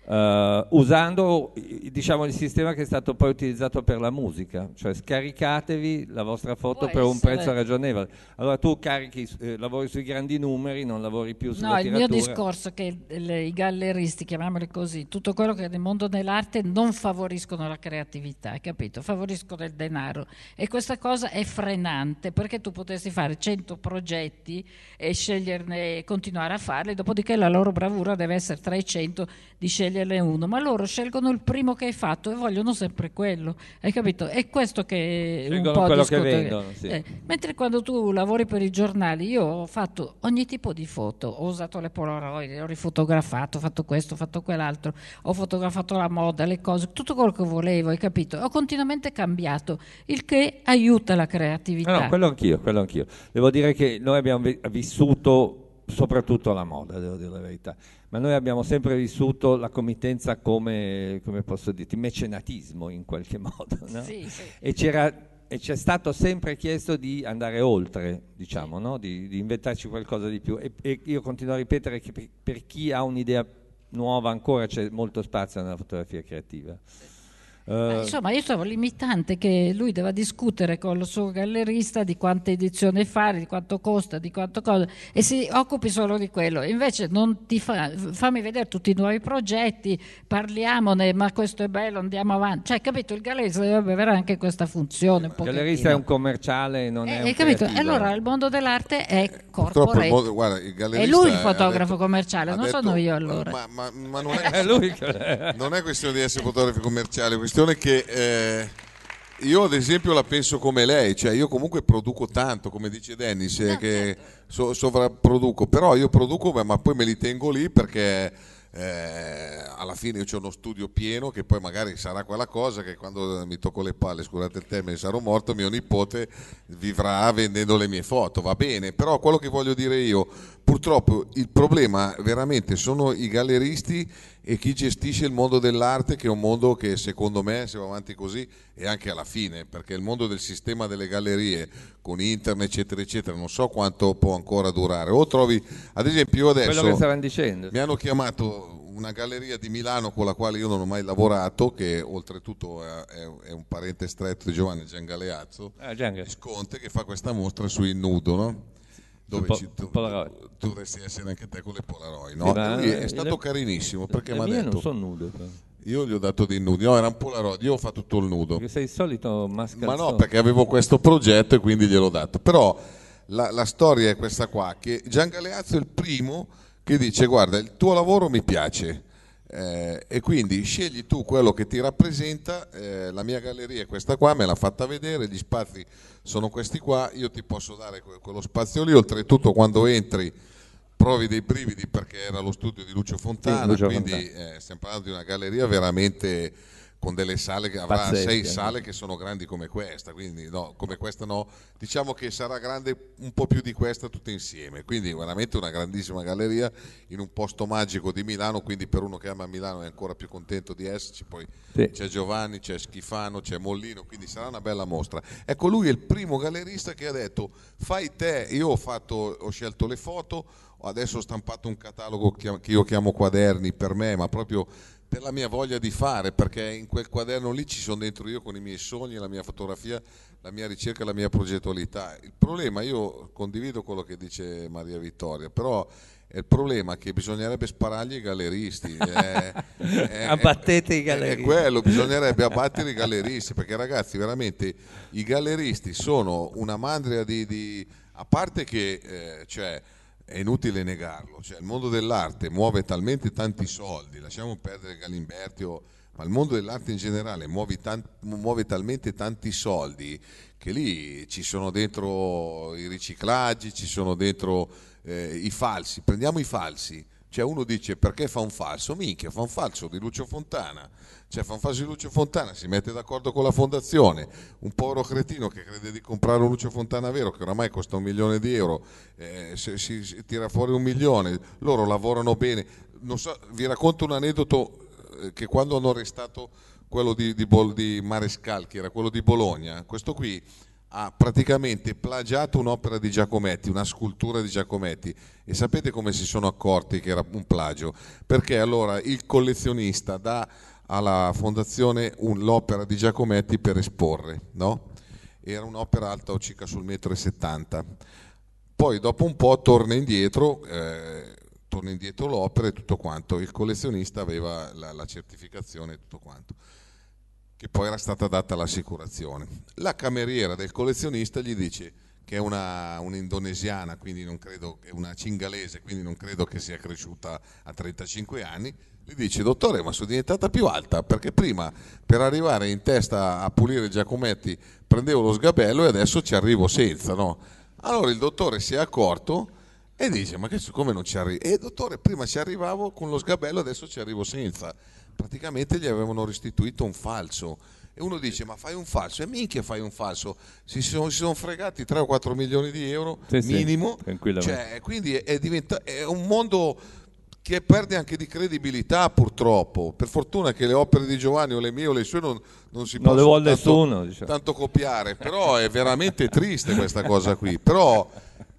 Uh, usando diciamo, il sistema che è stato poi utilizzato per la musica, cioè scaricatevi la vostra foto Può per un prezzo ragionevole. Allora tu carichi, eh, lavori sui grandi numeri, non lavori più sulla No, tiratura. il mio discorso è che le, i galleristi, chiamiamoli così, tutto quello che è nel mondo dell'arte non favoriscono la creatività, capito? Favoriscono il denaro e questa cosa è frenante perché tu potessi fare 100 progetti e sceglierne continuare a farli, dopodiché la loro bravura deve essere tra i 100 di scegliere sceglierne uno, ma loro scelgono il primo che hai fatto e vogliono sempre quello, hai capito? È questo che scelgono un po' quello che vendono, sì. eh, mentre quando tu lavori per i giornali, io ho fatto ogni tipo di foto, ho usato le polaroid, ho rifotografato, ho fatto questo, ho fatto quell'altro, ho fotografato la moda, le cose, tutto quello che volevo, hai capito? Ho continuamente cambiato, il che aiuta la creatività. No, no quello anch'io, quello anch'io. Devo dire che noi abbiamo vissuto soprattutto la moda, devo dire la verità ma noi abbiamo sempre vissuto la committenza come, come posso dirti, mecenatismo in qualche modo, no? sì, sì. E, e ci è stato sempre chiesto di andare oltre, diciamo, no? di, di, inventarci qualcosa di più. E, e, io continuo a ripetere che per, per chi ha un'idea nuova ancora c'è molto spazio nella fotografia creativa. Sì. Eh, insomma, io trovo limitante che lui debba discutere con il suo gallerista di quante edizioni fare, di quanto costa, di quanto cosa, e si occupi solo di quello. Invece fa, fammi vedere tutti i nuovi progetti, parliamone, ma questo è bello, andiamo avanti. Cioè, capito, il gallerista dovrebbe avere anche questa funzione. Il gallerista è un commerciale, non eh, è un eh, capito? Creativo. Allora, il mondo dell'arte è eh, corporate. è lui il fotografo detto, commerciale, non detto, sono io allora. Ma, ma, ma non, è, non, è, questione di essere fotografi commerciali, questione che eh, io ad esempio la penso come lei, cioè io comunque produco tanto, come dice Dennis, eh, no, che certo. so- sovrapproduco, però io produco ma poi me li tengo lì perché eh, alla fine io ho uno studio pieno che poi magari sarà quella cosa che quando mi tocco le palle, scusate il termine, sarò morto, mio nipote vivrà vendendo le mie foto, va bene, però quello che voglio dire io, Purtroppo il problema veramente sono i galleristi e chi gestisce il mondo dell'arte, che è un mondo che secondo me, se va avanti così, e anche alla fine, perché il mondo del sistema delle gallerie con internet, eccetera, eccetera, non so quanto può ancora durare. O trovi, ad esempio, io adesso mi hanno chiamato una galleria di Milano con la quale io non ho mai lavorato, che oltretutto è, un parente stretto di Giovanni Giangaleazzo, ah, Gianca. Sconte, che fa questa mostra sui nudo, no? dove po- ci, tu, dovresti essere anche te con le Polaroid. No? La, lui è eh, stato le, carinissimo perché mi ha detto... non sono nudo. Io gli ho dato dei nudi, no, era un Polaroid, io ho fatto tutto il nudo. Perché sei il solito mascalzone. Ma no, perché avevo questo progetto e quindi gliel'ho dato. Però la, la storia è questa qua, che Gian Galeazzo è il primo che dice guarda il tuo lavoro mi piace, eh, e quindi scegli tu quello che ti rappresenta, eh, la mia galleria è questa qua, me l'ha fatta vedere, gli spazi sono questi qua, io ti posso dare que quello spazio lì, oltretutto quando entri provi dei brividi perché era lo studio di Lucio Fontana, sì, Lucio quindi Fontana. Eh, stiamo parlando di una galleria veramente con delle sale che avrà Pazzesca. sei eh. sale che sono grandi come questa, quindi no, come questa no, diciamo che sarà grande un po' più di questa tutte insieme, quindi veramente una grandissima galleria in un posto magico di Milano, quindi per uno che ama Milano è ancora più contento di esserci, poi sì. c'è Giovanni, c'è Schifano, c'è Mollino, quindi sarà una bella mostra. Ecco, lui è il primo gallerista che ha detto fai te, io ho, fatto, ho scelto le foto, adesso ho stampato un catalogo che io chiamo quaderni per me, ma proprio per la mia voglia di fare, perché in quel quaderno lì ci sono dentro io con i miei sogni, la mia fotografia, la mia ricerca, la mia progettualità. Il problema, io condivido quello che dice Maria Vittoria, però è il problema che bisognerebbe sparargli i galleristi. Eh, è, è, Abbattete è, i galleristi. È quello, bisognerebbe abbattere i galleristi, perché ragazzi veramente i galleristi sono una mandria di... di a parte che... Eh, cioè, è inutile negarlo, cioè, il mondo dell'arte muove talmente tanti soldi, lasciamo perdere Galimberti ma il mondo dell'arte in generale muove, tanti, muove, talmente tanti soldi che lì ci sono dentro i riciclaggi, ci sono dentro eh, i falsi. Prendiamo i falsi, cioè uno dice perché fa un falso? Minchia, fa un falso di Lucio Fontana. Cioè fa un falso di Lucio Fontana, si mette d'accordo con la fondazione. Un povero cretino che crede di comprare un Lucio Fontana vero, che oramai costa un milione di euro, eh, si, si, si, tira fuori un milione, loro lavorano bene. So, vi racconto un aneddoto eh, che quando hanno arrestato quello di, di, Bol, di Marescal, che era quello di Bologna, questo qui ha praticamente plagiato un'opera di Giacometti, una scultura di Giacometti e sapete come si sono accorti che era un plagio? Perché allora il collezionista dà alla fondazione un, l'opera di Giacometti per esporre, no? Era un'opera alta circa sul metro e settanta. Poi dopo un po' torna indietro, eh, torna indietro l'opera e tutto quanto, il collezionista aveva la, la certificazione e tutto quanto che poi era stata data all'assicurazione. La cameriera del collezionista gli dice che è una, un'indonesiana, quindi non credo, è una cingalese, quindi non credo che sia cresciuta a 35 anni, gli dice dottore ma sono diventata più alta perché prima per arrivare in testa a pulire Giacometti prendevo lo sgabello e adesso ci arrivo senza, no? Allora il dottore si è accorto e dice ma che siccome non ci arrivo? E eh, dottore prima ci arrivavo con lo sgabello adesso ci arrivo senza praticamente gli avevano restituito un falso. E uno dice, ma fai un falso? E minchia fai un falso? Si sono, si sono fregati 3 o 4 milioni di euro sì, minimo. Sì, cioè, quindi è, diventa, è un mondo che perde anche di credibilità purtroppo. Per fortuna che le opere di Giovanni o le mie o le sue non, non si non possono tanto, nessuno, diciamo. tanto copiare, però è veramente triste questa cosa qui. Però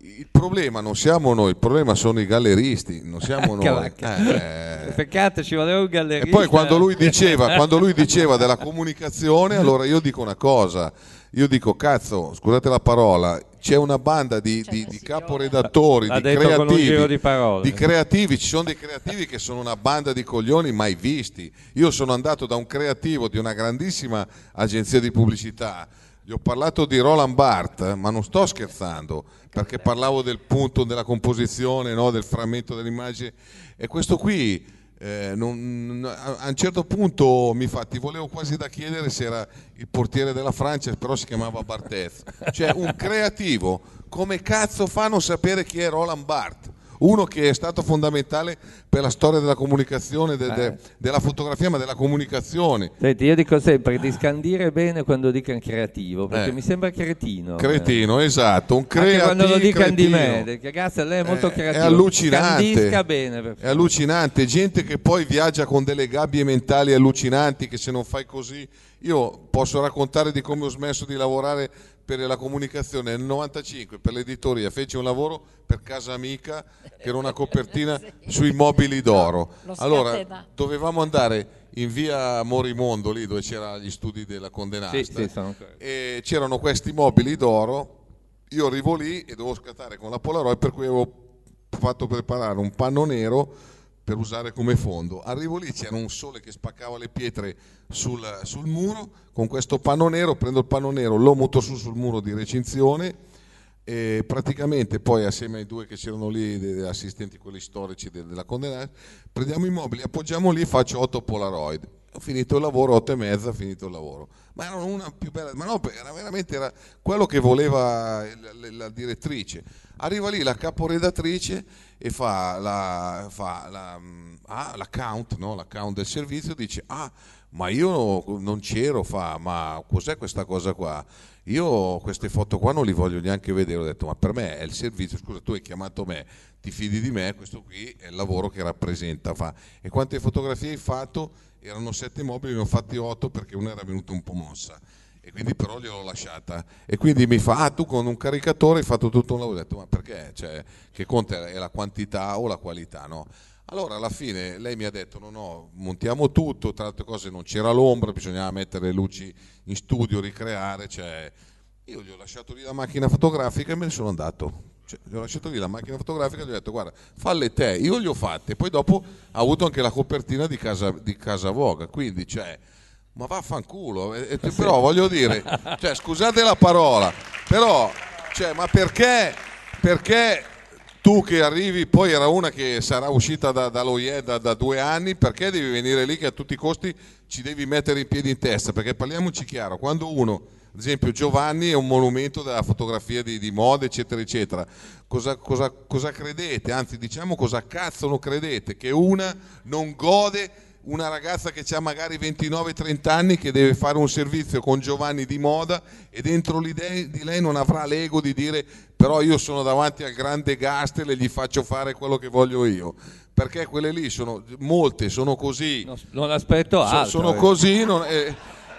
il problema non siamo noi, il problema sono i galleristi, non siamo noi. Eh, eh. Peccato ci voleva un gallerista. E poi quando lui, diceva, quando lui diceva della comunicazione, allora io dico una cosa, io dico cazzo, scusate la parola, c'è una banda di, di, di caporedattori, di creativi, di, di creativi, ci sono dei creativi che sono una banda di coglioni mai visti. Io sono andato da un creativo di una grandissima agenzia di pubblicità gli ho parlato di Roland Barthes, ma non sto scherzando, perché parlavo del punto, della composizione, no? del frammento dell'immagine. E questo qui, eh, non, a un certo punto mi fa, ti volevo quasi da chiedere se era il portiere della Francia, però si chiamava Barthez. Cioè un creativo, come cazzo fa a non sapere chi è Roland Barthes? uno che è stato fondamentale per la storia della comunicazione, de, de, eh. della fotografia, ma della comunicazione. Senti, io dico sempre di scandire bene quando dicono creativo, perché eh. mi sembra cretino. Cretino, eh. esatto, un creativo. Anche quando lo dicano di me, ragazza, lei è molto eh, creativo. È allucinante. Scandisca bene. È allucinante, gente che poi viaggia con delle gabbie mentali allucinanti, che se non fai così... Io posso raccontare di come ho smesso di lavorare per la comunicazione nel 95 per l'editoria fece un lavoro per Casa Amica che era una copertina sì. sui mobili d'oro. allora dovevamo andare in via Morimondo lì dove c'erano gli studi della condenata sì, sì, c'erano questi mobili d'oro. Io arrivo lì e dovevo scattare con la Polaroid per cui avevo fatto preparare un panno nero per usare come fondo. Arrivo lì, c'era un sole che spaccava le pietre sul, sul, muro, con questo panno nero, prendo il panno nero, lo muto su sul muro di recinzione e praticamente poi assieme ai due che c'erano lì, assistenti quelli storici della condannata, prendiamo i mobili, appoggiamo lì, e faccio otto Polaroid ho finito il lavoro, otto e mezza, ho finito il lavoro. Ma era una più bella, ma no, era veramente era quello che voleva la, la, direttrice. Arriva lì la caporedattrice e fa, la, fa la, mm, ah, l'account, no? l'account del servizio, dice, ah, ma io non c'ero, fa, ma cos'è questa cosa qua? Io queste foto qua non le voglio neanche vedere, ho detto ma per me è il servizio, scusa tu hai chiamato me, ti fidi di me, questo qui è il lavoro che rappresenta, fa. E quante fotografie hai fatto? erano sette mobili, ne ho fatti otto perché una era venuta un po' mossa e quindi però gliel'ho lasciata e quindi mi fa ah tu con un caricatore hai fatto tutto un lavoro ho detto ma perché cioè, che conta è la quantità o la qualità no allora alla fine lei mi ha detto no no montiamo tutto tra le altre cose non c'era l'ombra bisognava mettere le luci in studio ricreare cioè io gli ho lasciato lì la macchina fotografica e me ne sono andato cioè, gli ho lasciato lì la macchina fotografica e gli ho detto guarda falle te, io le ho fatte, poi dopo ha avuto anche la copertina di Casa, di casa Voga, quindi cioè, ma vaffanculo, e, e, eh, però voglio dire, cioè, scusate la parola, però cioè, ma perché, perché tu che arrivi, poi era una che sarà uscita da, dall'OIE da, da, due anni, perché devi venire lì che a tutti i costi ci devi mettere i piedi in testa? Perché parliamoci chiaro, quando uno ad esempio Giovanni è un monumento della fotografia di, di moda, eccetera, eccetera. Cosa, cosa, cosa credete? Anzi, diciamo cosa cazzo non credete? Che una non gode una ragazza che ha magari 29-30 anni che deve fare un servizio con Giovanni di moda e dentro l'idea di lei non avrà l'ego di dire però io sono davanti al grande Gastel e gli faccio fare quello che voglio io perché quelle lì sono molte sono così non aspetto altro sono eh. così non, eh,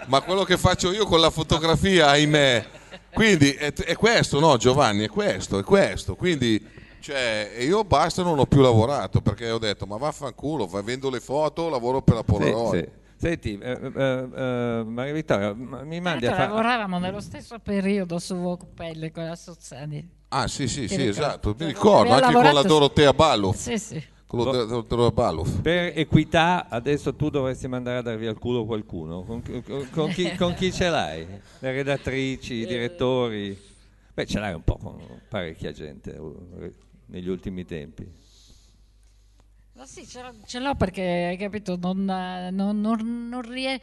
ma quello che faccio io con la fotografia, ahimè. Quindi è, è questo, no Giovanni, è questo, è questo. Quindi cioè, io basta non ho più lavorato perché ho detto ma vaffanculo, vendo le foto, lavoro per la Polaroid. Sì, sì. Senti, eh, eh, eh, Maria Vittoria, mi mandi a fare... lavoravamo nello stesso periodo su Vocupelle con la Sozzani. Ah sì sì sì, esatto, mi ricordo, anche con la Dorotea Ballo. Sì sì. Te lo, te, lo, te per equità adesso tu dovresti mandare a darvi al culo qualcuno. Con, con, con, chi, con chi, ce l'hai? Le redattrici, i eh. direttori? Beh, ce l'hai un po' con parecchia gente oh, negli ultimi tempi. Ma sì, ce l'ho, ce l'ho perché, hai capito, non, non, non, non riesco...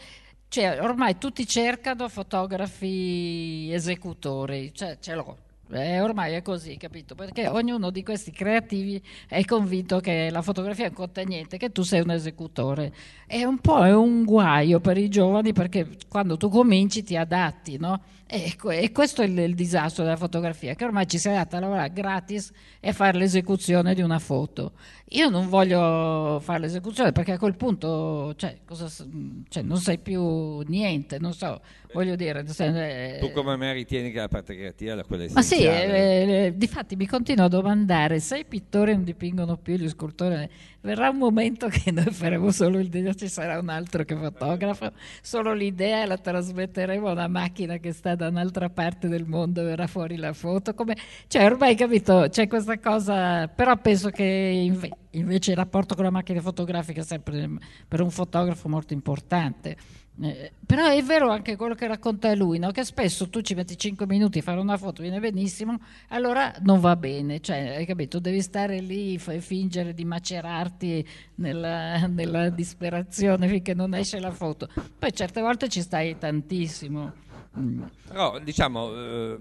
Cioè, ormai tutti cercano fotografi esecutori, cioè, ce l'ho eh, ormai è così, capito? Perché ognuno di questi creativi è convinto che la fotografia non un niente, che tu sei un esecutore. È un po' un guaio per i giovani perché quando tu cominci ti adatti, no? Ecco, e questo è il, il, disastro della fotografia, che ormai ci si è adatta a lavorare gratis e fare l'esecuzione di una foto. Io non voglio fare l'esecuzione perché a quel punto cioè, cosa, mm, cioè, non sai più niente, non so, voglio dire... Se, eh, tu come me ritieni che la parte creativa è quella essenziale? Ma sì, eh, eh, difatti mi continuo a domandare se i pittori non dipingono più, gli scultori verrà un momento che noi faremo solo il video, ci sarà un altro che fotografa, solo l'idea la trasmetteremo a una macchina che sta da un'altra parte del mondo, verrà fuori la foto, come... cioè ormai capito, c'è questa cosa, però penso che inve- invece il rapporto con la macchina fotografica è sempre per un fotografo molto importante eh, però è vero anche quello che racconta lui, no? che spesso tu ci metti 5 minuti a fare una foto, viene benissimo, allora non va bene, cioè, hai capito? Devi stare lì e fingere di macerarti nella, nella, disperazione finché non esce la foto. Poi certe volte ci stai tantissimo. Mm. Però diciamo, eh,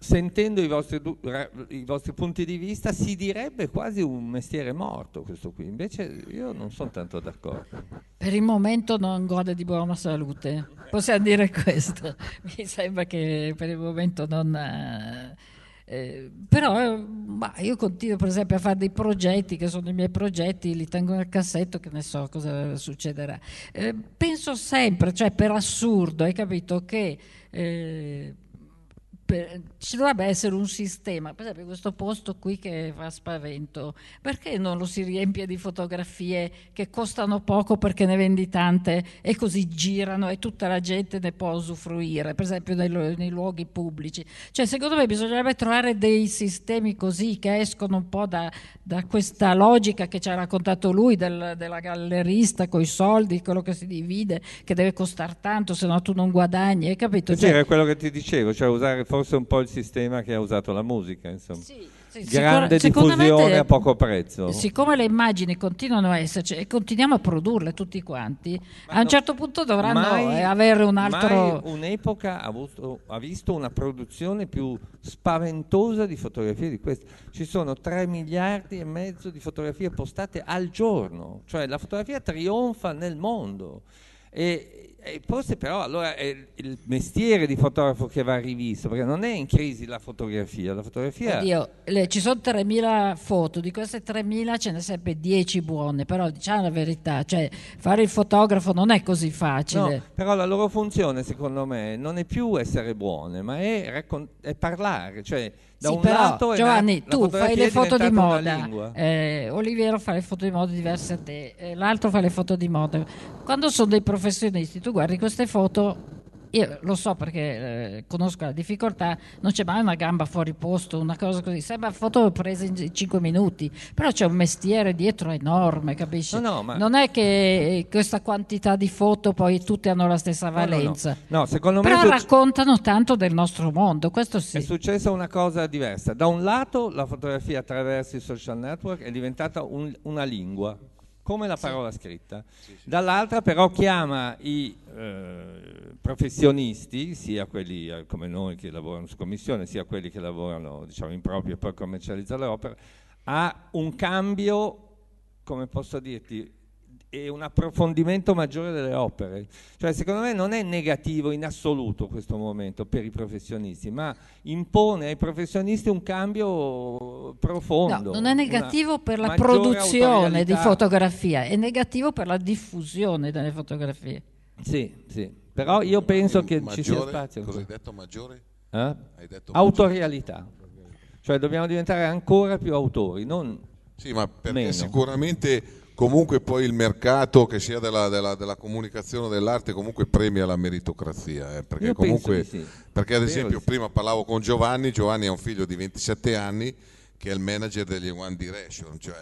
sentendo i vostri, i vostri, punti di vista, si direbbe quasi un mestiere morto questo qui, invece io non sono tanto d'accordo. Per il momento non gode di buona salute, possiamo dire questo. Mi sembra che per il momento non... Eh, eh però bah, eh, io continuo per esempio a fare dei progetti che sono i miei progetti, li tengo nel cassetto che ne so cosa succederà. Eh, penso sempre, cioè per assurdo, hai capito che... Eh, per, ci dovrebbe essere un sistema, per esempio questo posto qui che fa spavento, perché non lo si riempie di fotografie che costano poco perché ne vendi tante e così girano e tutta la gente ne può usufruire, per esempio nei, nei luoghi pubblici. Cioè secondo me bisognerebbe trovare dei sistemi così che escono un po' da, da questa logica che ci ha raccontato lui del, della gallerista con i soldi, quello che si divide, che deve costare tanto, se no tu non guadagni, hai capito? Cioè, sì, era quello che ti dicevo, cioè usare forse forse un po' il sistema che ha usato la musica, insomma. Sì, sì, Grande sicur- diffusione a poco prezzo. Siccome le immagini continuano a esserci e continuiamo a produrle tutti quanti, Ma a no, un certo punto dovranno mai, eh, avere un altro... un'epoca ha, avuto, ha visto una produzione più spaventosa di fotografie di questa. Ci sono 3 miliardi e mezzo di fotografie postate al giorno, cioè la fotografia trionfa nel mondo. E, e eh, forse però allora è il mestiere di fotografo che va rivisto, perché non è in crisi la fotografia. La fotografia... Oddio, le, ci sono 3.000 foto, di queste 3.000 ce ne sempre 10 buone, però diciamo la verità, cioè, fare il fotografo non è così facile. No, però la loro funzione secondo me non è più essere buone, ma è, raccon- è parlare, cioè da sì, un però, lato Giovanni, la, tu la fai le foto di moda, eh, Oliviero fa le foto di moda diverse a te, eh, l'altro fa le foto di moda. Quando sono dei professionisti, tu guardi queste foto io lo so perché eh, conosco la difficoltà, non c'è mai una gamba fuori posto, una cosa così, sembra foto prese in 5 minuti, però c'è un mestiere dietro enorme, capisci? No, no, ma... Non è che eh, questa quantità di foto poi tutte hanno la stessa valenza, no, secondo me però succe... raccontano tanto del nostro mondo, questo sì. È successa una cosa diversa, da un lato la fotografia attraverso i social network è diventata un, una lingua come la parola scritta. Dall'altra però chiama i eh, professionisti, sia quelli eh, come noi che lavorano su commissione, sia quelli che lavorano diciamo, in proprio e poi commercializzano le opere, a un cambio, come posso dirti, e un approfondimento maggiore delle opere. Cioè, secondo me non è negativo in assoluto questo momento per i professionisti, ma impone ai professionisti un cambio profondo. No, non è negativo per la produzione di fotografia, è negativo per la diffusione delle fotografie. Sì, sì. Però io penso che maggiore, ci sia spazio. Cosa hai detto maggiore? Eh? Hai detto Autorialità. Maggiore. Cioè dobbiamo diventare ancora più autori, non Sì, ma perché meno. sicuramente comunque poi il mercato che sia della, della, della comunicazione dell'arte comunque premia la meritocrazia eh, perché comunque sì. perché ad esempio Vero prima parlavo con Giovanni Giovanni è un figlio di 27 anni che è il manager degli One Direction cioè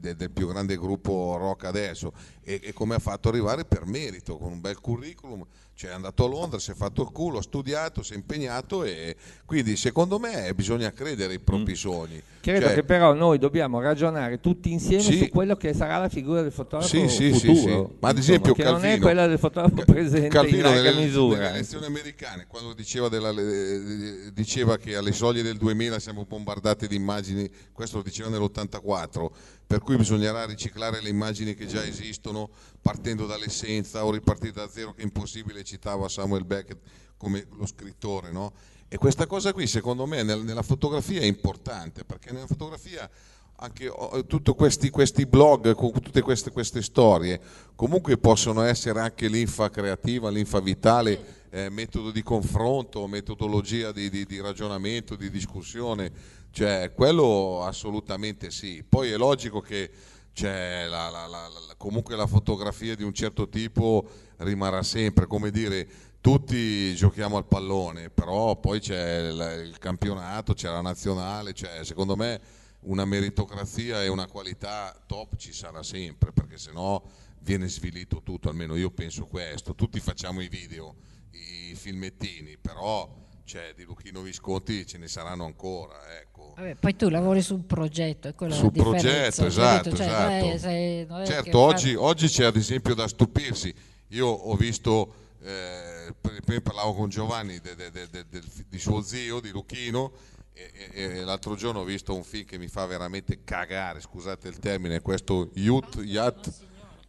del, più grande gruppo rock adesso e, e come ha fatto arrivare per merito con un bel curriculum cioè è andato a Londra, si è fatto il culo, ha studiato, si è impegnato e quindi secondo me bisogna credere ai propri mm. sogni. Credo cioè, che però noi dobbiamo ragionare tutti insieme sì. su quello che sarà la figura del fotografo sì, sì, futuro, sì, sì. ma ad esempio insomma, Calvino, non è quella del fotografo presente Calvino in larga delle, misura. Nelle elezioni americane quando diceva, della, eh, diceva, che alle soglie del 2000 siamo bombardati di immagini, questo lo diceva nell'84, per cui bisognerà riciclare le immagini che già esistono partendo dall'essenza o ripartire da zero che è impossibile, citava Samuel Beckett come lo scrittore, no? E questa cosa qui secondo me nel, nella fotografia è importante perché nella fotografia anche oh, eh, tutti questi, questi, blog con tutte queste, queste, storie comunque possono essere anche linfa creativa, linfa vitale, eh, metodo di confronto, metodologia di, di, di ragionamento, di discussione cioè, quello assolutamente sì. Poi è logico che cioè, la, la, la, comunque la fotografia di un certo tipo rimarrà sempre, come dire, tutti giochiamo al pallone, però poi c'è il, il campionato, c'è la nazionale, cioè, secondo me una meritocrazia e una qualità top ci sarà sempre, perché sennò viene svilito tutto, almeno io penso questo. Tutti facciamo i video, i filmettini, però cioè, di Luchino Visconti ce ne saranno ancora. Ecco. Vabbè, poi tu lavori su un progetto, è quella su la progetto, esatto, cioè, esatto. È, sei, certo, oggi, oggi, c'è ad esempio da stupirsi. Io ho visto, eh, prima parlavo con Giovanni de, de, de, di suo zio, di Luchino, e, e, e, l'altro giorno ho visto un film che mi fa veramente cagare, scusate il termine, questo Youth ah, Yacht.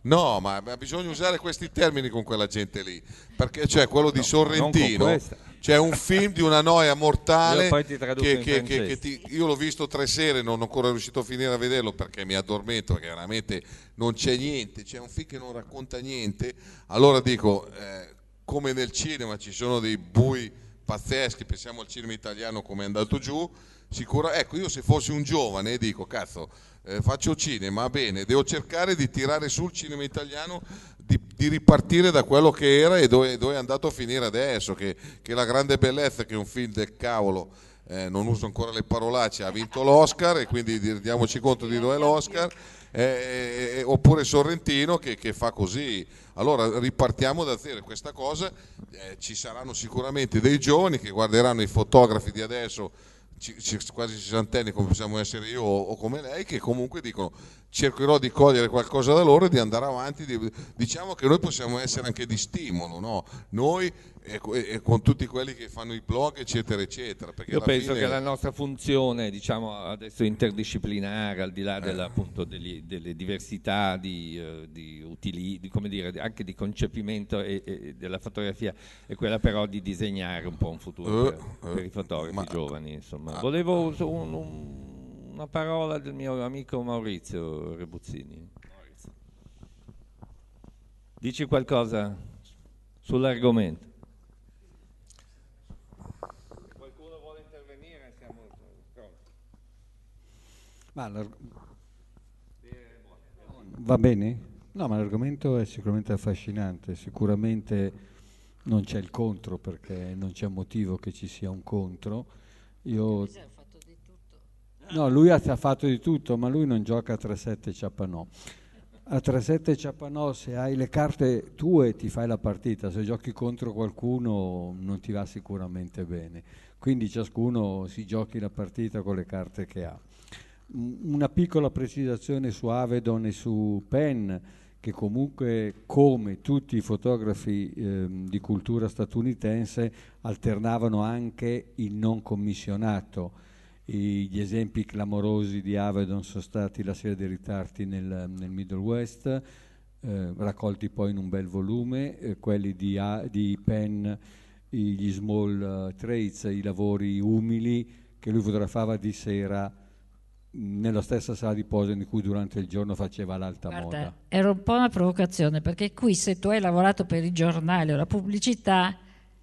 No, ma bisogna usare questi termini con quella gente lì, perché cioè quello di Sorrentino... No, c'è cioè, un film di una noia mortale. Io, che, che, che, ti, io l'ho visto tre sere, non ho ancora riuscito a finire a vederlo perché mi addormento, perché veramente non c'è niente. C'è un film che non racconta niente. Allora dico, eh, come nel cinema ci sono dei bui pazzeschi, pensiamo al cinema italiano come è andato giù. Sicura, ecco, io se fossi un giovane dico, cazzo, eh, faccio cinema, bene, devo cercare di tirare sul cinema italiano di di ripartire da quello che era e dove, dove è andato a finire adesso, che, che, la grande bellezza che un film del cavolo, eh, non uso ancora le parolacce, ha vinto l'Oscar e quindi diamoci conto di dove è l'Oscar, eh, eh, eh, oppure Sorrentino che, che, fa così. Allora ripartiamo da zero, questa cosa eh, ci saranno sicuramente dei giovani che guarderanno i fotografi di adesso quasi sessantenni come possiamo essere io o come lei che comunque dicono cercherò di cogliere qualcosa da loro e di andare avanti diciamo che noi possiamo essere anche di stimolo no? noi e, e, con tutti quelli che fanno i blog, eccetera, eccetera. Io penso fine... che la nostra funzione, diciamo adesso interdisciplinare, al di là della, eh. appunto, degli, delle diversità di, uh, di utili, di, come dire, anche di concepimento e, e della fotografia, è quella però di disegnare un po' un futuro uh, per, uh, per, i fotografi ma, giovani. Insomma. Ah. Volevo un, un, una parola del mio amico Maurizio Rebuzzini. Dici qualcosa sull'argomento. Ma Va bene? No, ma l'argomento è sicuramente affascinante, sicuramente non c'è il contro perché non c'è motivo che ci sia un contro. Io... No, lui ha fatto di tutto, ma lui non gioca a 3-7 Ciappanò. A 3-7 Ciappanò se hai le carte tue ti fai la partita, se giochi contro qualcuno non ti va sicuramente bene. Quindi ciascuno si giochi la partita con le carte che ha. Una piccola precisazione su Avedon e su Penn, che comunque, come tutti i fotografi eh, di cultura statunitense, alternavano anche il non commissionato. I, gli esempi clamorosi di Avedon sono stati La serie dei ritardi nel, nel Middle West, eh, raccolti poi in un bel volume, eh, quelli di, A, di Penn, gli small uh, eh, trades, i lavori umili che lui fotografava di sera nella stessa sala di posa in cui durante il giorno faceva l'alta Guarda, moda. Era un po' una provocazione perché qui se tu hai lavorato per i giornali o la pubblicità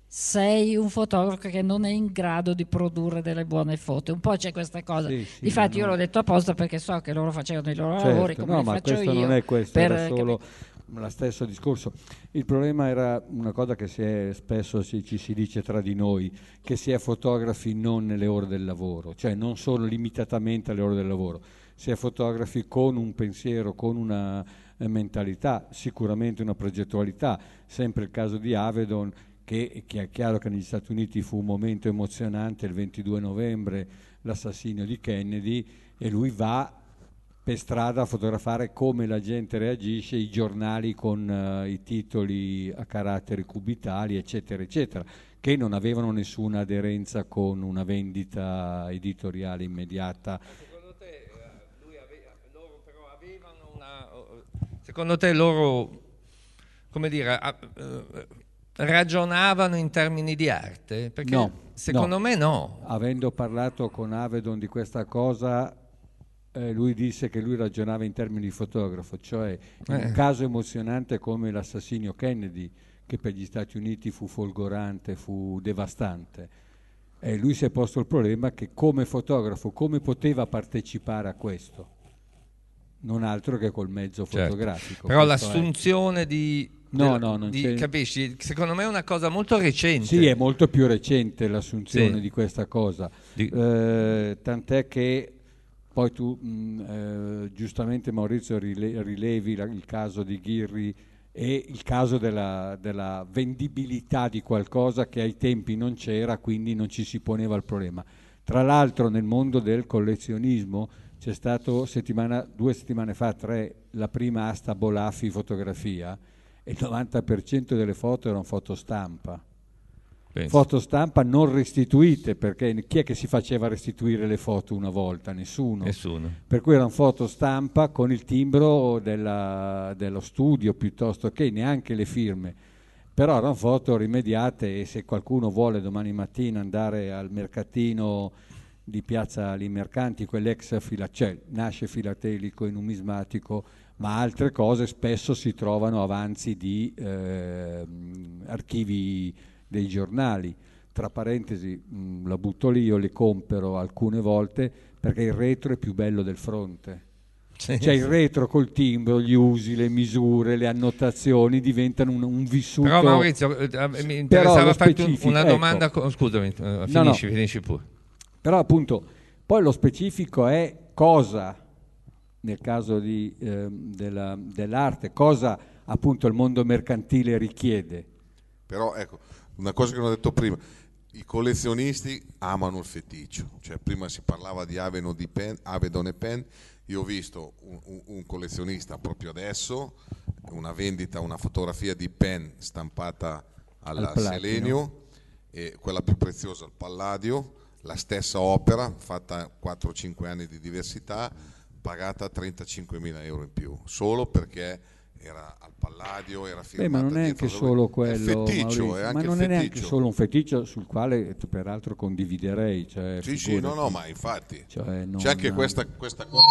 sei un fotografo che non è in grado di produrre delle buone foto. Un po' c'è questa cosa. Sì, sì, Difatti, no. io l'ho detto apposta perché so che loro facevano i loro certo, lavori come no, li ma questo Non è questo, per, era solo la stesso discorso. Il problema era una cosa che si è, spesso si, ci si dice tra di noi, che si è fotografi non nelle ore del lavoro, cioè non solo limitatamente alle ore del lavoro, si è fotografi con un pensiero, con una eh, mentalità, sicuramente una progettualità, sempre il caso di Avedon che, che è chiaro che negli Stati Uniti fu un momento emozionante il 22 novembre, l'assassinio di Kennedy e lui va per strada a fotografare come la gente reagisce, i giornali con uh, i titoli a caratteri cubitali, eccetera, eccetera, che non avevano nessuna aderenza con una vendita editoriale immediata. Secondo te, eh, secondo te loro, come dire, eh, ragionavano in termini di arte? Perché no, secondo no. me no. Avendo parlato con Avedon di questa cosa, eh, lui disse che lui ragionava in termini di fotografo, cioè in eh. un caso emozionante come l'assassinio Kennedy, che per gli Stati Uniti fu folgorante, fu devastante. E lui si è posto il problema che come fotografo, come poteva partecipare a questo? Non altro che col mezzo certo. fotografico. Però l'assunzione è... di No, no, non di, c'è. Capisci? Secondo me è una cosa molto recente. Sì, è molto più recente l'assunzione sì. di questa cosa. Di... Eh, tant'è che poi tu mh, mm, eh, giustamente Maurizio rile- rilevi la, il caso di Ghirri e il caso della, della, vendibilità di qualcosa che ai tempi non c'era, quindi non ci si poneva il problema. Tra l'altro nel mondo del collezionismo c'è stato settimana, due settimane fa, tre, la prima asta Bolaffi fotografia e il 90% delle foto erano foto stampa Penso. Foto stampa non restituite, perché chi è che si faceva restituire le foto una volta? Nessuno. Nessuno. Per cui erano foto stampa con il timbro della, dello studio piuttosto che neanche le firme. Però erano foto rimediate e se qualcuno vuole domani mattina andare al mercatino di Piazza Li Mercanti, quell'ex filacel, nasce filatelico e numismatico, ma altre cose spesso si trovano avanzi di eh, archivi dei giornali. Tra parentesi, mh, mm, la butto lì, io le compro alcune volte perché il retro è più bello del fronte. Sì. Cioè il retro col timbro, gli usi, le misure, le annotazioni diventano un, un vissuto. Però Maurizio, eh, eh, mi interessava farti una domanda, ecco. scusami, eh, finisci, no, no. finisci pure. Però appunto, poi lo specifico è cosa, nel caso di, eh, della, dell'arte, cosa appunto il mondo mercantile richiede. Però ecco, una cosa che non ho detto prima, i collezionisti amano il feticcio, cioè prima si parlava di Avedon, e Pen, io ho visto un, un, collezionista proprio adesso, una vendita, una fotografia di Pen stampata alla al Selenio, e quella più preziosa al Palladio, la stessa opera fatta 4-5 anni di diversità, pagata 35.000 euro in più, solo perché era al Palladio, era firmato. ma non è che solo quello, feticcio, Maurizio, ma non è neanche solo un feticcio sul quale peraltro condividerei. Cioè, sì, sì, no, no, ma infatti cioè, non... c'è anche questa, questa, cosa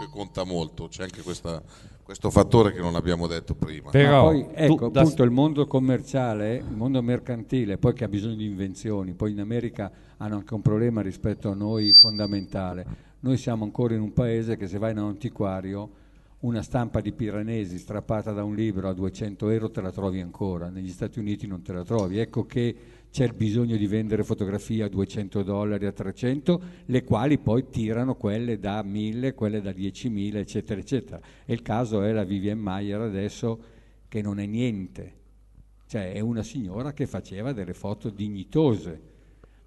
che conta molto, c'è anche questa, questo fattore che non abbiamo detto prima. Però poi, ecco, tu, appunto da... il mondo commerciale, il mondo mercantile, poi che ha bisogno di invenzioni, poi in America hanno anche un problema rispetto a noi fondamentale. Noi siamo ancora in un paese che se vai in un antiquario una stampa di Piranesi strappata da un libro a 200 euro te la trovi ancora, negli Stati Uniti non te la trovi. Ecco che c'è il bisogno di vendere fotografie a 200 dollari, a 300, le quali poi tirano quelle da 1000, quelle da 10.000, eccetera, eccetera. E il caso è la Vivian Mayer adesso che non è niente, cioè è una signora che faceva delle foto dignitose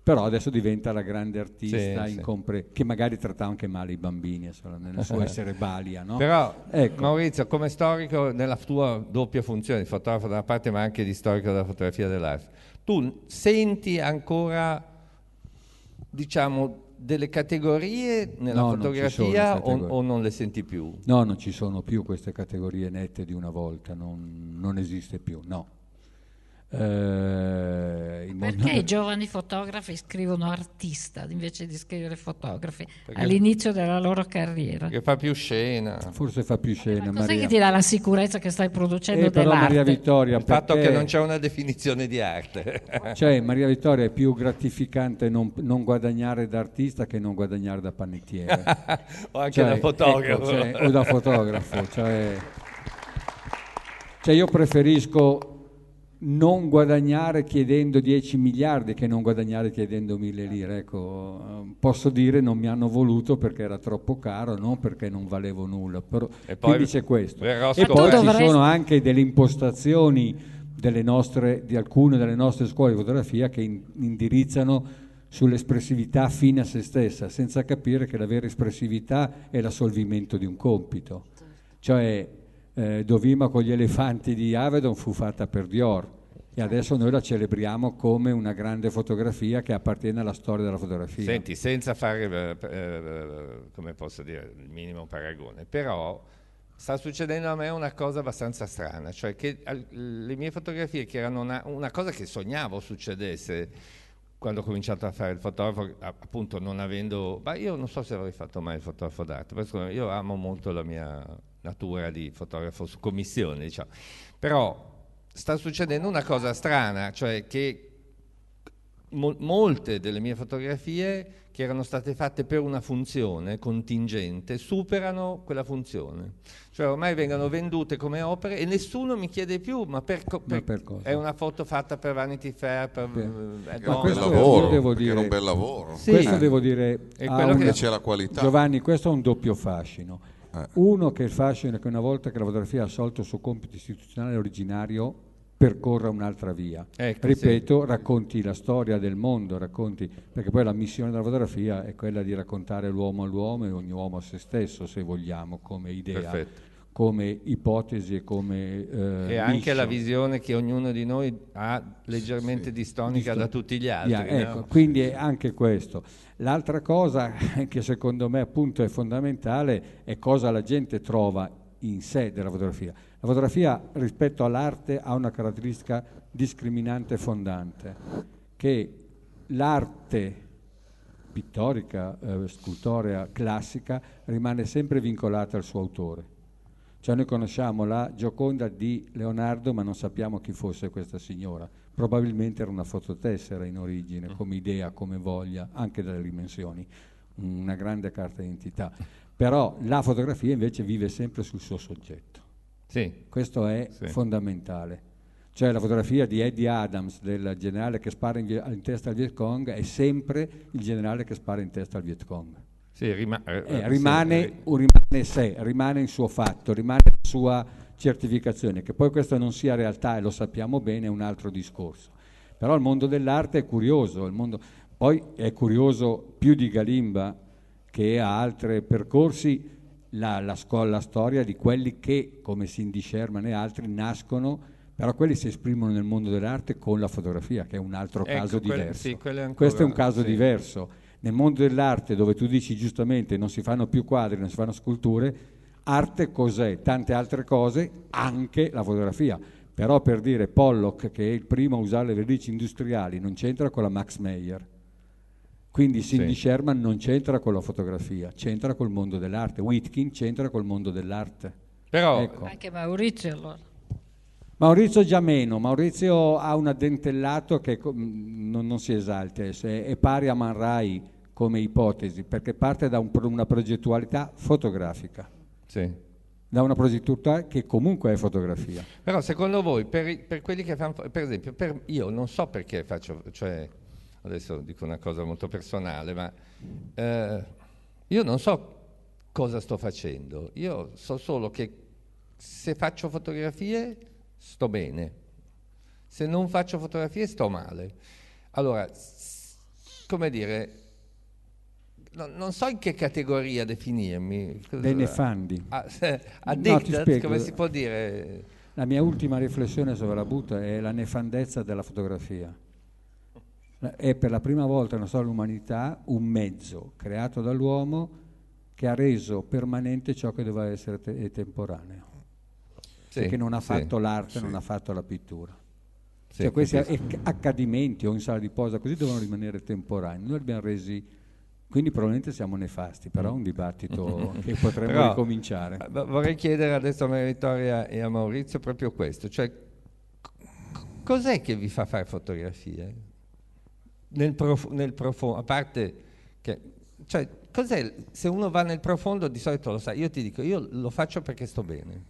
però adesso diventa la grande artista sì, incompre- sì. che magari tratta anche male i bambini eh, nel suo eh. essere balia no? però ecco. Maurizio come storico nella tua doppia funzione di fotografo da una parte ma anche di storico della fotografia dell'arte tu senti ancora diciamo delle categorie nella no, fotografia non categorie. O, o, non le senti più? No, non ci sono più queste categorie nette di una volta, non, non esiste più, no. Eh, Perché i giovani fotografi scrivono artista invece di scrivere fotografi Perché all'inizio della loro carriera? Che fa più scena. Forse fa più eh, scena. Ma cos'è che ti dà la sicurezza che stai producendo eh, dell'arte? Maria Vittoria, Il fatto che non c'è una definizione di arte. cioè, Maria Vittoria è più gratificante non, non, guadagnare da artista che non guadagnare da panettiere. o anche cioè, da ecco, fotografo. Ecco, cioè, o da fotografo. Cioè, cioè io preferisco non guadagnare chiedendo 10 miliardi che non guadagnare chiedendo mille lire. Certo. Ecco, eh, posso dire non mi hanno voluto perché era troppo caro, non perché non valevo nulla. Però, e poi, quindi c'è questo. E poi ci sono anche delle impostazioni delle nostre, di alcune delle nostre scuole di fotografia che in, indirizzano sull'espressività fine a se stessa, senza capire che la vera espressività è l'assolvimento di un compito. Certo. Cioè eh, Dovima con gli elefanti di Avedon fu fatta per Dior e adesso noi la celebriamo come una grande fotografia che appartiene alla storia della fotografia. Senti, senza fare, eh, eh, eh come posso dire, il minimo paragone, però sta succedendo a me una cosa abbastanza strana, cioè che le mie fotografie, che erano una, una cosa che sognavo succedesse, quando ho cominciato a fare il fotografo, appunto non avendo... Ma io non so se avrei fatto mai il fotografo d'arte, perché io amo molto la mia natura di fotografo su commissione, diciamo. Però sta succedendo una cosa strana, cioè che mo- molte delle mie fotografie che erano state fatte per una funzione contingente superano quella funzione. Cioè ormai vengono vendute come opere e nessuno mi chiede più ma per, co- ma per cosa? è una foto fatta per Vanity Fair, per, eh, per... È, un bel lavoro, devo dire, era un bel lavoro. Sì. Questo eh. devo dire, è quello che... c'è la qualità. Giovanni, questo è un doppio fascino eh. Uno che il fascino che una volta che la fotografia ha assolto il suo compito istituzionale originario percorra un'altra via. Ecco, Ripeto, sì. racconti la storia del mondo, racconti, perché poi la missione della fotografia è quella di raccontare l'uomo all'uomo e ogni uomo a se stesso, se vogliamo, come idea. Perfetto come ipotesi e come... Eh, e anche liscio. la visione che ognuno di noi ha leggermente sì, distonica disto- da tutti gli altri. Yeah, no? ecco, quindi è anche questo. L'altra cosa che secondo me appunto è fondamentale è cosa la gente trova in sé della fotografia. La fotografia rispetto all'arte ha una caratteristica discriminante fondante, che l'arte pittorica, eh, scultorea, classica rimane sempre vincolata al suo autore cioè noi conosciamo la Gioconda di Leonardo ma non sappiamo chi fosse questa signora. Probabilmente era una fototessera in origine, mm. come idea, come voglia, anche dalle dimensioni, una grande carta d'identità. Però la fotografia invece vive sempre sul suo soggetto. Sì. Questo è sì. fondamentale. Cioè la fotografia di Eddie Adams del generale che spara in, in testa al Viet Cong è sempre il generale che spara in testa al Viet Cong sì, rima- eh, eh rimane, eh, rimane, sé, rimane il suo fatto, rimane la sua certificazione, che poi questa non sia realtà e lo sappiamo bene è un altro discorso. Però il mondo dell'arte è curioso, mondo, poi è curioso più di Galimba che ha altri percorsi la, la, sco- la storia di quelli che, come Cindy Sherman e altri, nascono però quelli si esprimono nel mondo dell'arte con la fotografia, che è un altro ecco, caso quel, diverso. Sì, Questo è un caso sì. diverso nel mondo dell'arte, dove tu dici giustamente non si fanno più quadri, non si fanno sculture, arte cos'è? Tante altre cose, anche la fotografia. Però per dire Pollock, che è il primo a usare le vernici industriali, non c'entra con la Max Meyer. Quindi Cindy sì. Sherman non c'entra con la fotografia, c'entra col mondo dell'arte. Whitkin c'entra col mondo dell'arte. Però ecco. anche Maurizio allora. Maurizio Giameno, Maurizio ha un addentellato che mm, non, non si esalta, eh, è pari a Manrai come ipotesi, perché parte da un, una progettualità fotografica. Sì. Da una progettualità che comunque è fotografia. Però secondo voi, per, per quelli che fanno, per esempio, per, io non so perché faccio, cioè, adesso dico una cosa molto personale, ma eh, io non so cosa sto facendo, io so solo che se faccio fotografie sto bene, se non faccio fotografie sto male. Allora, come dire, no, non so in che categoria definirmi. Benefandi. Addicted, ah, no, come si può dire? La mia ultima riflessione sopra la butta è la nefandezza della fotografia. È per la prima volta nella storia dell'umanità un mezzo creato dall'uomo che ha reso permanente ciò che doveva essere te- temporaneo sì, che non ha fatto sì, l'arte, sì. non ha fatto la pittura. Cioè questi accadimenti o in sala di posa così devono rimanere temporanei. Noi li abbiamo resi quindi probabilmente siamo nefasti, però è un dibattito che potremmo però, ricominciare. Eh, vorrei chiedere adesso a Maria Vittoria e a Maurizio proprio questo, cioè cos'è che vi fa fare fotografie? Nel, prof- nel profondo, a parte che... Cioè, cos'è? Se uno va nel profondo di solito lo sa, io ti dico, io lo faccio perché sto bene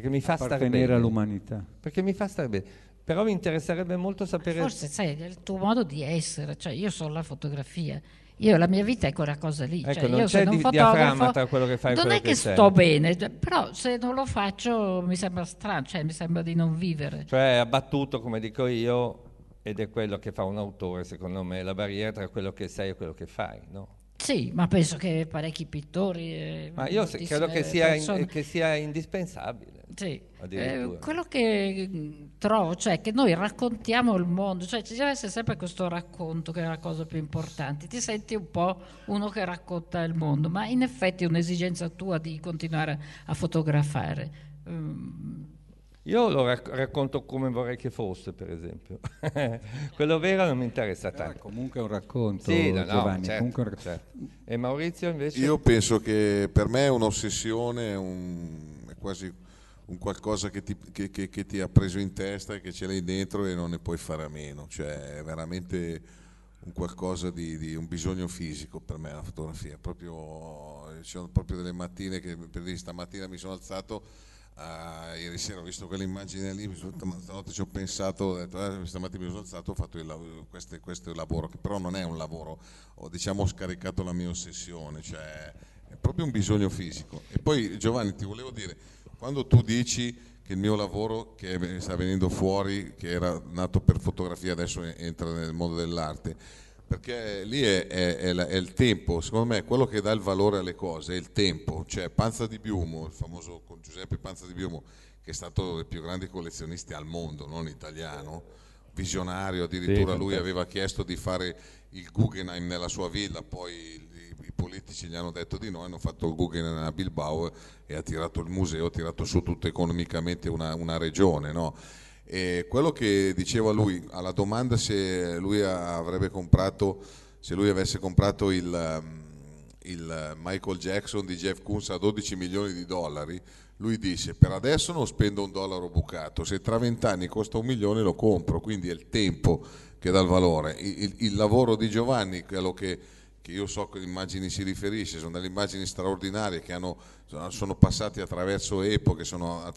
perché mi fa stare bene. all'umanità. Perché mi fa stare bene. Però mi interesserebbe molto sapere... Forse sai, il tuo modo di essere, cioè io sono la fotografia, io, la mia vita è quella cosa lì. Ecco, cioè, non io c'è di, diaframma tra quello che fai e quello che Non è che, sei. sto bene, cioè, però se non lo faccio mi sembra strano, cioè mi sembra di non vivere. Cioè è abbattuto, come dico io, ed è quello che fa un autore, secondo me, la barriera tra quello che sei e quello che fai, no? Sì, ma penso che parecchi pittori... Eh, ma io se, credo che sia, in, che sia, indispensabile. Sì. Eh, quello che mm, trovo, cioè che noi raccontiamo il mondo, cioè ci deve essere sempre questo racconto che è la cosa più importante, ti senti un po' uno che racconta il mondo, ma in effetti è un'esigenza tua di continuare a fotografare. Um, io lo rac- racconto come vorrei che fosse, per esempio. Quello vero non mi interessa tanto. Eh, comunque è un racconto, sì, no, Giovanni. No, certo, un... certo. E Maurizio invece? Io penso che per me è un'ossessione, un... è quasi un qualcosa che ti, che, che, che ti, ha preso in testa e che ce l'hai dentro e non ne puoi fare a meno. Cioè è veramente un qualcosa di, di un bisogno fisico per me la fotografia. Proprio, ci sono proprio delle mattine che per dire stamattina mi sono alzato Uh, ieri sera ho visto quell'immagine lì, mi sono, stanotte ci ho pensato, ho detto, eh, stamattina mi sono alzato, ho fatto il, questo, questo lavoro, che però non è un lavoro, ho diciamo, scaricato la mia ossessione, cioè è proprio un bisogno fisico. E poi Giovanni ti volevo dire, quando tu dici che il mio lavoro che sta venendo fuori, che era nato per fotografia, adesso entra nel mondo dell'arte, perché lì è, è, è, è, il tempo, secondo me quello che dà il valore alle cose è il tempo, cioè Panza di Biumo, il famoso Giuseppe Panza di Biumo, che è stato uno dei più grandi collezionisti al mondo, non italiano, visionario, addirittura sì, lui certo. aveva chiesto di fare il Guggenheim nella sua villa, poi i, i politici gli hanno detto di no, hanno fatto il Guggenheim a Bilbao e ha tirato il museo, ha tirato su tutto economicamente una, una regione. No? E quello che diceva lui, alla domanda se lui avrebbe comprato, se lui avesse comprato il, ehm, il Michael Jackson di Jeff Koons a 12 milioni di dollari, lui dice per adesso non spendo un dollaro bucato, se tra vent'anni costa un milione lo compro, quindi è il tempo che dà il valore. Il, il, il lavoro di Giovanni, quello che che io so che immagini si riferisce, sono delle immagini straordinarie che hanno, sono passate attraverso epoche, sono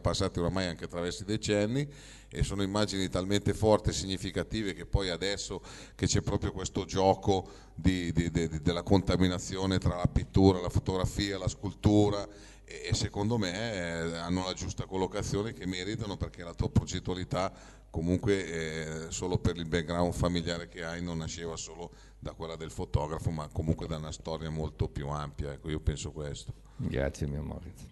passate oramai anche attraverso i decenni e sono immagini talmente forti e significative che poi adesso che c'è proprio questo gioco di, di, di, della contaminazione tra la pittura, la fotografia, la scultura e secondo me eh, hanno la giusta collocazione che meritano perché la tua progettualità comunque eh, solo per il background familiare che hai non nasceva solo da quella del fotografo ma comunque da una storia molto più ampia ecco io penso questo grazie mio Moritz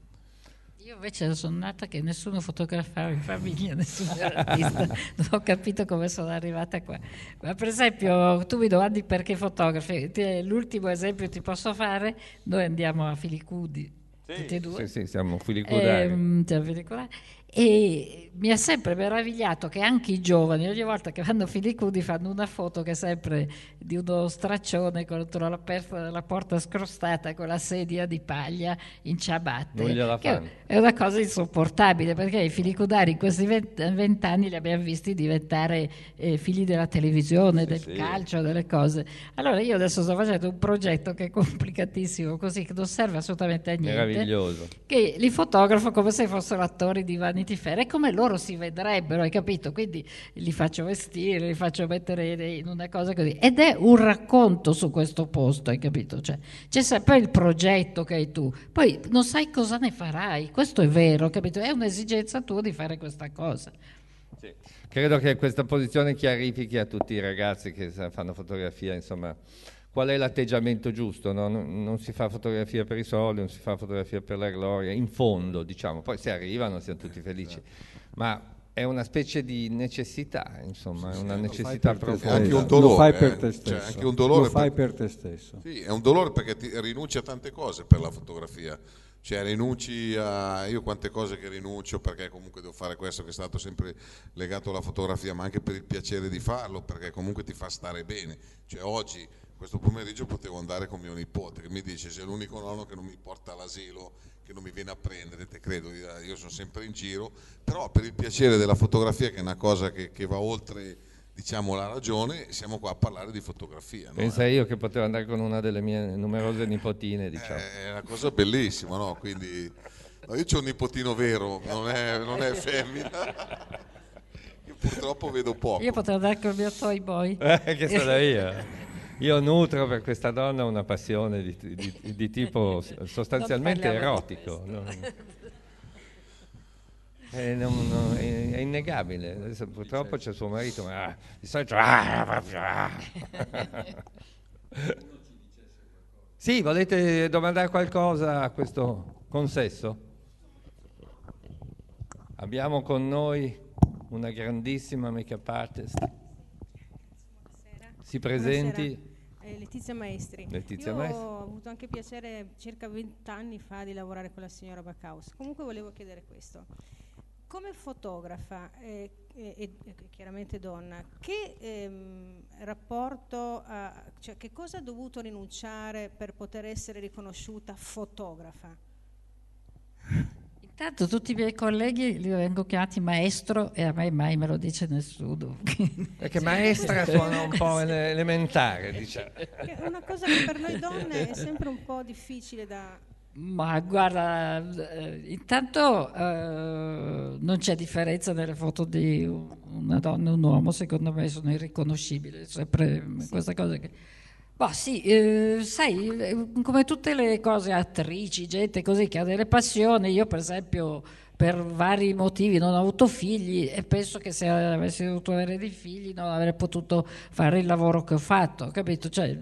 io invece sono nata che nessuno fotografava in famiglia, nessuno era artista, non ho capito come sono arrivata qua. Ma per esempio, tu mi domandi perché fotografi, l'ultimo esempio ti posso fare, noi andiamo a Filicudi, sì. tutti e due. Sì, sì, siamo filicudari. Eh, siamo cioè, filicudari. E mi ha sempre meravigliato che anche i giovani, ogni volta che vanno a Filicudi, fanno una foto che è sempre di uno straccione contro la, per- la porta scrostata con la sedia di paglia in ciabatte. Non gliela fanno. È una cosa insopportabile perché i filicudari in questi vent'anni li abbiamo visti diventare eh, figli della televisione, sì, del sì. calcio, delle cose. Allora io adesso sto facendo un progetto che è complicatissimo, così che non serve assolutamente a niente. Meraviglioso. Che li fotografo come se fossero attori di Van Vanity Fair, è come loro si vedrebbero, hai capito? Quindi li faccio vestire, li faccio mettere in una cosa così. Ed è un racconto su questo posto, hai capito? Cioè, c'è sempre il progetto che hai tu, poi non sai cosa ne farai, questo è vero, capito? È un'esigenza tua di fare questa cosa. Sì. Credo che questa posizione chiarifichi a tutti i ragazzi che fanno fotografia, insomma qual è l'atteggiamento giusto? No? Non, non, si fa fotografia per i soldi, non si fa fotografia per la gloria, in fondo diciamo, poi se arrivano siamo tutti felici, ma è una specie di necessità, insomma, sì, è una necessità profonda. Anche un dolore. Lo fai per te eh. cioè, stesso. Cioè, anche un dolore lo fai per... per te stesso. Sì, è un dolore perché ti rinunci a tante cose per la fotografia. Cioè, rinunci a io quante cose che rinuncio perché comunque devo fare questo che è stato sempre legato alla fotografia, ma anche per il piacere di farlo, perché comunque ti fa stare bene. Cioè, oggi questo pomeriggio potevo andare con mio nipote che mi dice sei l'unico nonno che non mi porta all'asilo, che non mi viene a prendere, te credo, io sono sempre in giro, però per il piacere della fotografia che è una cosa che, che va oltre diciamo la ragione, siamo qua a parlare di fotografia. No? Pensa io che potevo andare con una delle mie numerose nipotine, eh, diciamo. È una cosa bellissima, no? Quindi no, io ho un nipotino vero, non è, non è femmina. purtroppo vedo poco. Io potrei andare con il mio toy boy. Eh, che sono io. Io nutro per questa donna una passione di, di, di tipo sostanzialmente erotico. No? È, non, non, è, è, innegabile. Adesso, purtroppo certo. c'è suo marito, ma di solito. Ah ah, ah, ah, sì, volete domandare qualcosa a questo consesso? Abbiamo con noi una grandissima make-up artist. Buonasera. Si presenti. Buonasera eh, Letizia Maestri. Letizia Io Maestri. ho avuto anche piacere circa vent'anni fa di lavorare con la signora Backhaus. Comunque volevo chiedere questo. Come fotografa, eh, e eh, eh, chiaramente donna, che ehm, rapporto, ha, cioè che cosa ha dovuto rinunciare per poter essere riconosciuta fotografa? Tanto tutti i miei colleghi li vengo chiamati maestro e a me mai me lo dice nessuno. Perché maestra suona un po' elementare, diciamo. È una cosa che per noi donne è sempre un po' difficile da ma guarda, eh, intanto eh, non c'è differenza nelle foto di una donna e un uomo, secondo me sono irriconoscibili, sempre sì. questa cosa che Bah, sì, eh, sai, eh, come tutte le cose, attrici, gente così che ha delle passioni, io per esempio per vari motivi non ho avuto figli e penso che se avessi dovuto avere dei figli non avrei potuto fare il lavoro che ho fatto, capito? Cioè,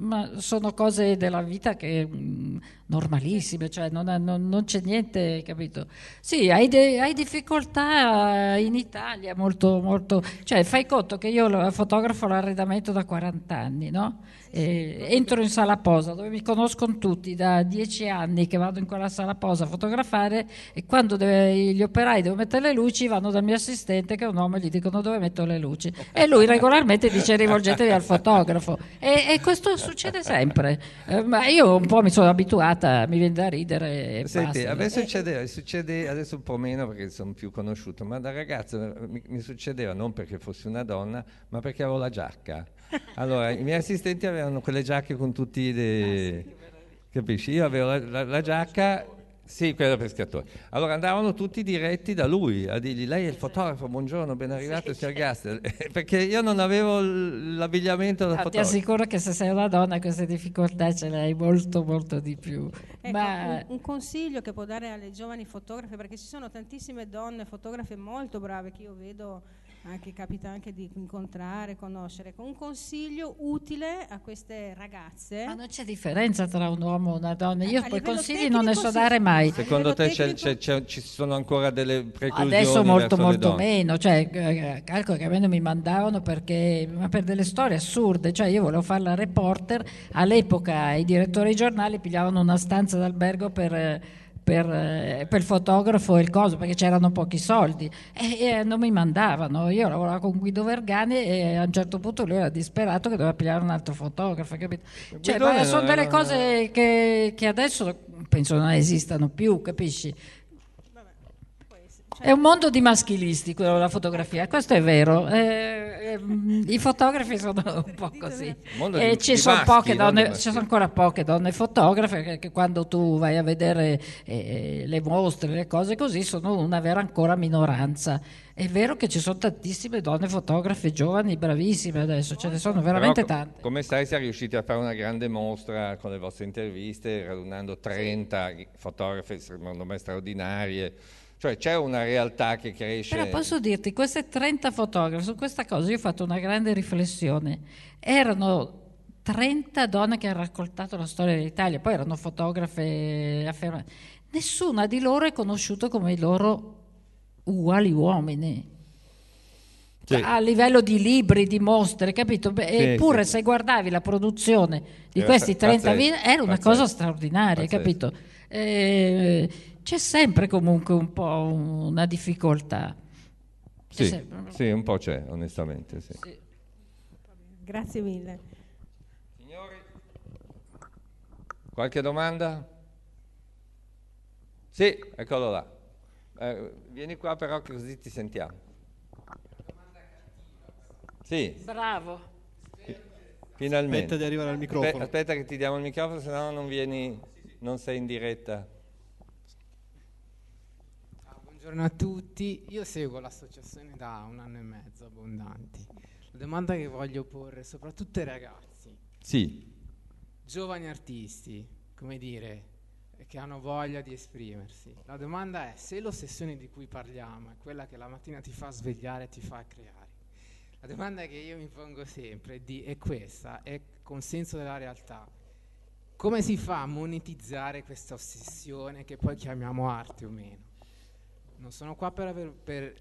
ma sono cose della vita che mm, normalissime, cioè non, non, non, c'è niente, capito? Sì, hai, de, hai difficoltà in Italia molto, molto, cioè fai conto che io fotografo l'arredamento da 40 anni, no? eh, entro in sala posa dove mi conoscono tutti da dieci anni che vado in quella sala posa a fotografare e quando deve, gli operai devono mettere le luci vanno dal mio assistente che è un uomo e gli dicono dove metto le luci e lui regolarmente dice rivolgetevi al fotografo e, e questo succede sempre eh, ma io un po' mi sono abituata mi viene da ridere Senti, a me eh. succede, succede, adesso un po' meno perché sono più conosciuto ma da ragazzo mi, mi succedeva non perché fossi una donna ma perché avevo la giacca allora, i miei assistenti avevano quelle giacche con tutti dei... Ah, sì, capisci? Io avevo la, la, la giacca... Sì, quella pescatore. Allora andavano tutti diretti da lui a dirgli: Lei è il esatto. fotografo, buongiorno, ben arrivato, sì. signor Gastel. Perché io non avevo l'abbigliamento da no, ah, fotografo. Ti assicuro che se sei una donna queste difficoltà ce le hai molto, molto di più. Ecco, Ma... un, un, consiglio che può dare alle giovani fotografe, perché ci sono tantissime donne fotografe molto brave che io vedo anche, capita anche di incontrare, conoscere, un consiglio utile a queste ragazze. Ma non c'è differenza tra un uomo e una donna, io quei consigli non ne so dare mai. Secondo te tecnico... c'è, c'è, ci sono ancora delle preclusioni? Adesso molto molto meno, cioè, eh, calcolo che a me non mi mandavano perché, ma per delle storie assurde, cioè io volevo fare la reporter, all'epoca i direttori dei giornali pigliavano una stanza d'albergo per eh, per, eh, per il fotografo e il coso perché c'erano pochi soldi e, e, eh, non mi mandavano. Io lavoravo con Guido Vergani e a un certo punto lui era disperato che doveva pigliare un altro fotografo. Capito? Cioè, sono delle cose che, che adesso penso non esistano più, capisci? È un mondo di maschilisti quello della fotografia, questo è vero. Eh, eh, I fotografi sono un po' così. E eh, ci sono, maschi, donne, ci sono ancora poche donne fotografe che, che quando tu vai a vedere eh, le mostre, le cose così, sono una vera ancora minoranza. È vero che ci sono tantissime donne fotografe giovani, bravissime adesso, ce ne sono veramente Però, tante. Come sai, si è riusciti a fare una grande mostra con le vostre interviste, radunando 30 fotografe, secondo me straordinarie cioè c'è una realtà che cresce. Però posso dirti, queste 30 fotografi, su questa cosa io ho fatto una grande riflessione. Erano 30 donne che hanno raccontato la storia dell'Italia, poi erano fotografe affermate. Nessuna di loro è conosciuta come i loro uguali uomini. Sì. A livello di libri, di mostre, capito? Eppure, sì, sì. se guardavi la produzione di era eh, questi 30 pazzesco, era una pazzesco, cosa straordinaria, pazzesco. capito? Eh, c'è sempre comunque un po' una difficoltà. Sì, sì, un po' c'è, onestamente. Sì. Sì. Grazie mille. Signori, qualche domanda? Sì, eccolo là. Eh, vieni qua però così ti sentiamo. Sì. Bravo. Finalmente. Aspetta di arrivare al microfono. aspetta che ti diamo il microfono, se no non vieni, non sei in diretta buongiorno a tutti. Io seguo l'associazione da un anno e mezzo abbondanti. La domanda che voglio porre soprattutto ai ragazzi, sì. giovani artisti, come dire, che hanno voglia di esprimersi. La domanda è se l'ossessione di cui parliamo è quella che la mattina ti fa svegliare e ti fa creare. La domanda che io mi pongo sempre di, è questa, è con senso della realtà. Come si fa a monetizzare questa ossessione che poi chiamiamo arte o meno? non sono qua per, aver, per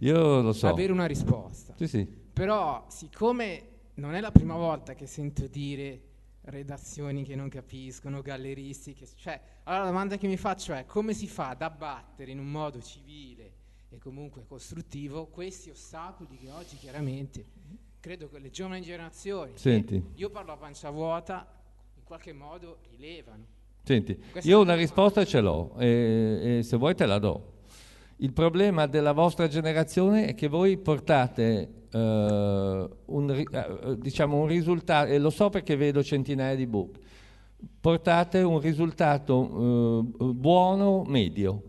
so. avere una risposta. Sì, sì. Però siccome non è la prima volta che sento dire redazioni che non capiscono, galleristi, che, cioè, allora la domanda che mi faccio è come si fa ad abbattere in un modo civile e comunque costruttivo questi ostacoli che oggi chiaramente credo che le giovani generazioni, Senti. io parlo a pancia vuota, in qualche modo rilevano. Senti, io una risposta ce l'ho e, e se vuoi te la do. Il problema della vostra generazione è che voi portate Uh, un, eh, diciamo un risultato, e lo so perché vedo centinaia di book, portate un risultato uh, buono medio,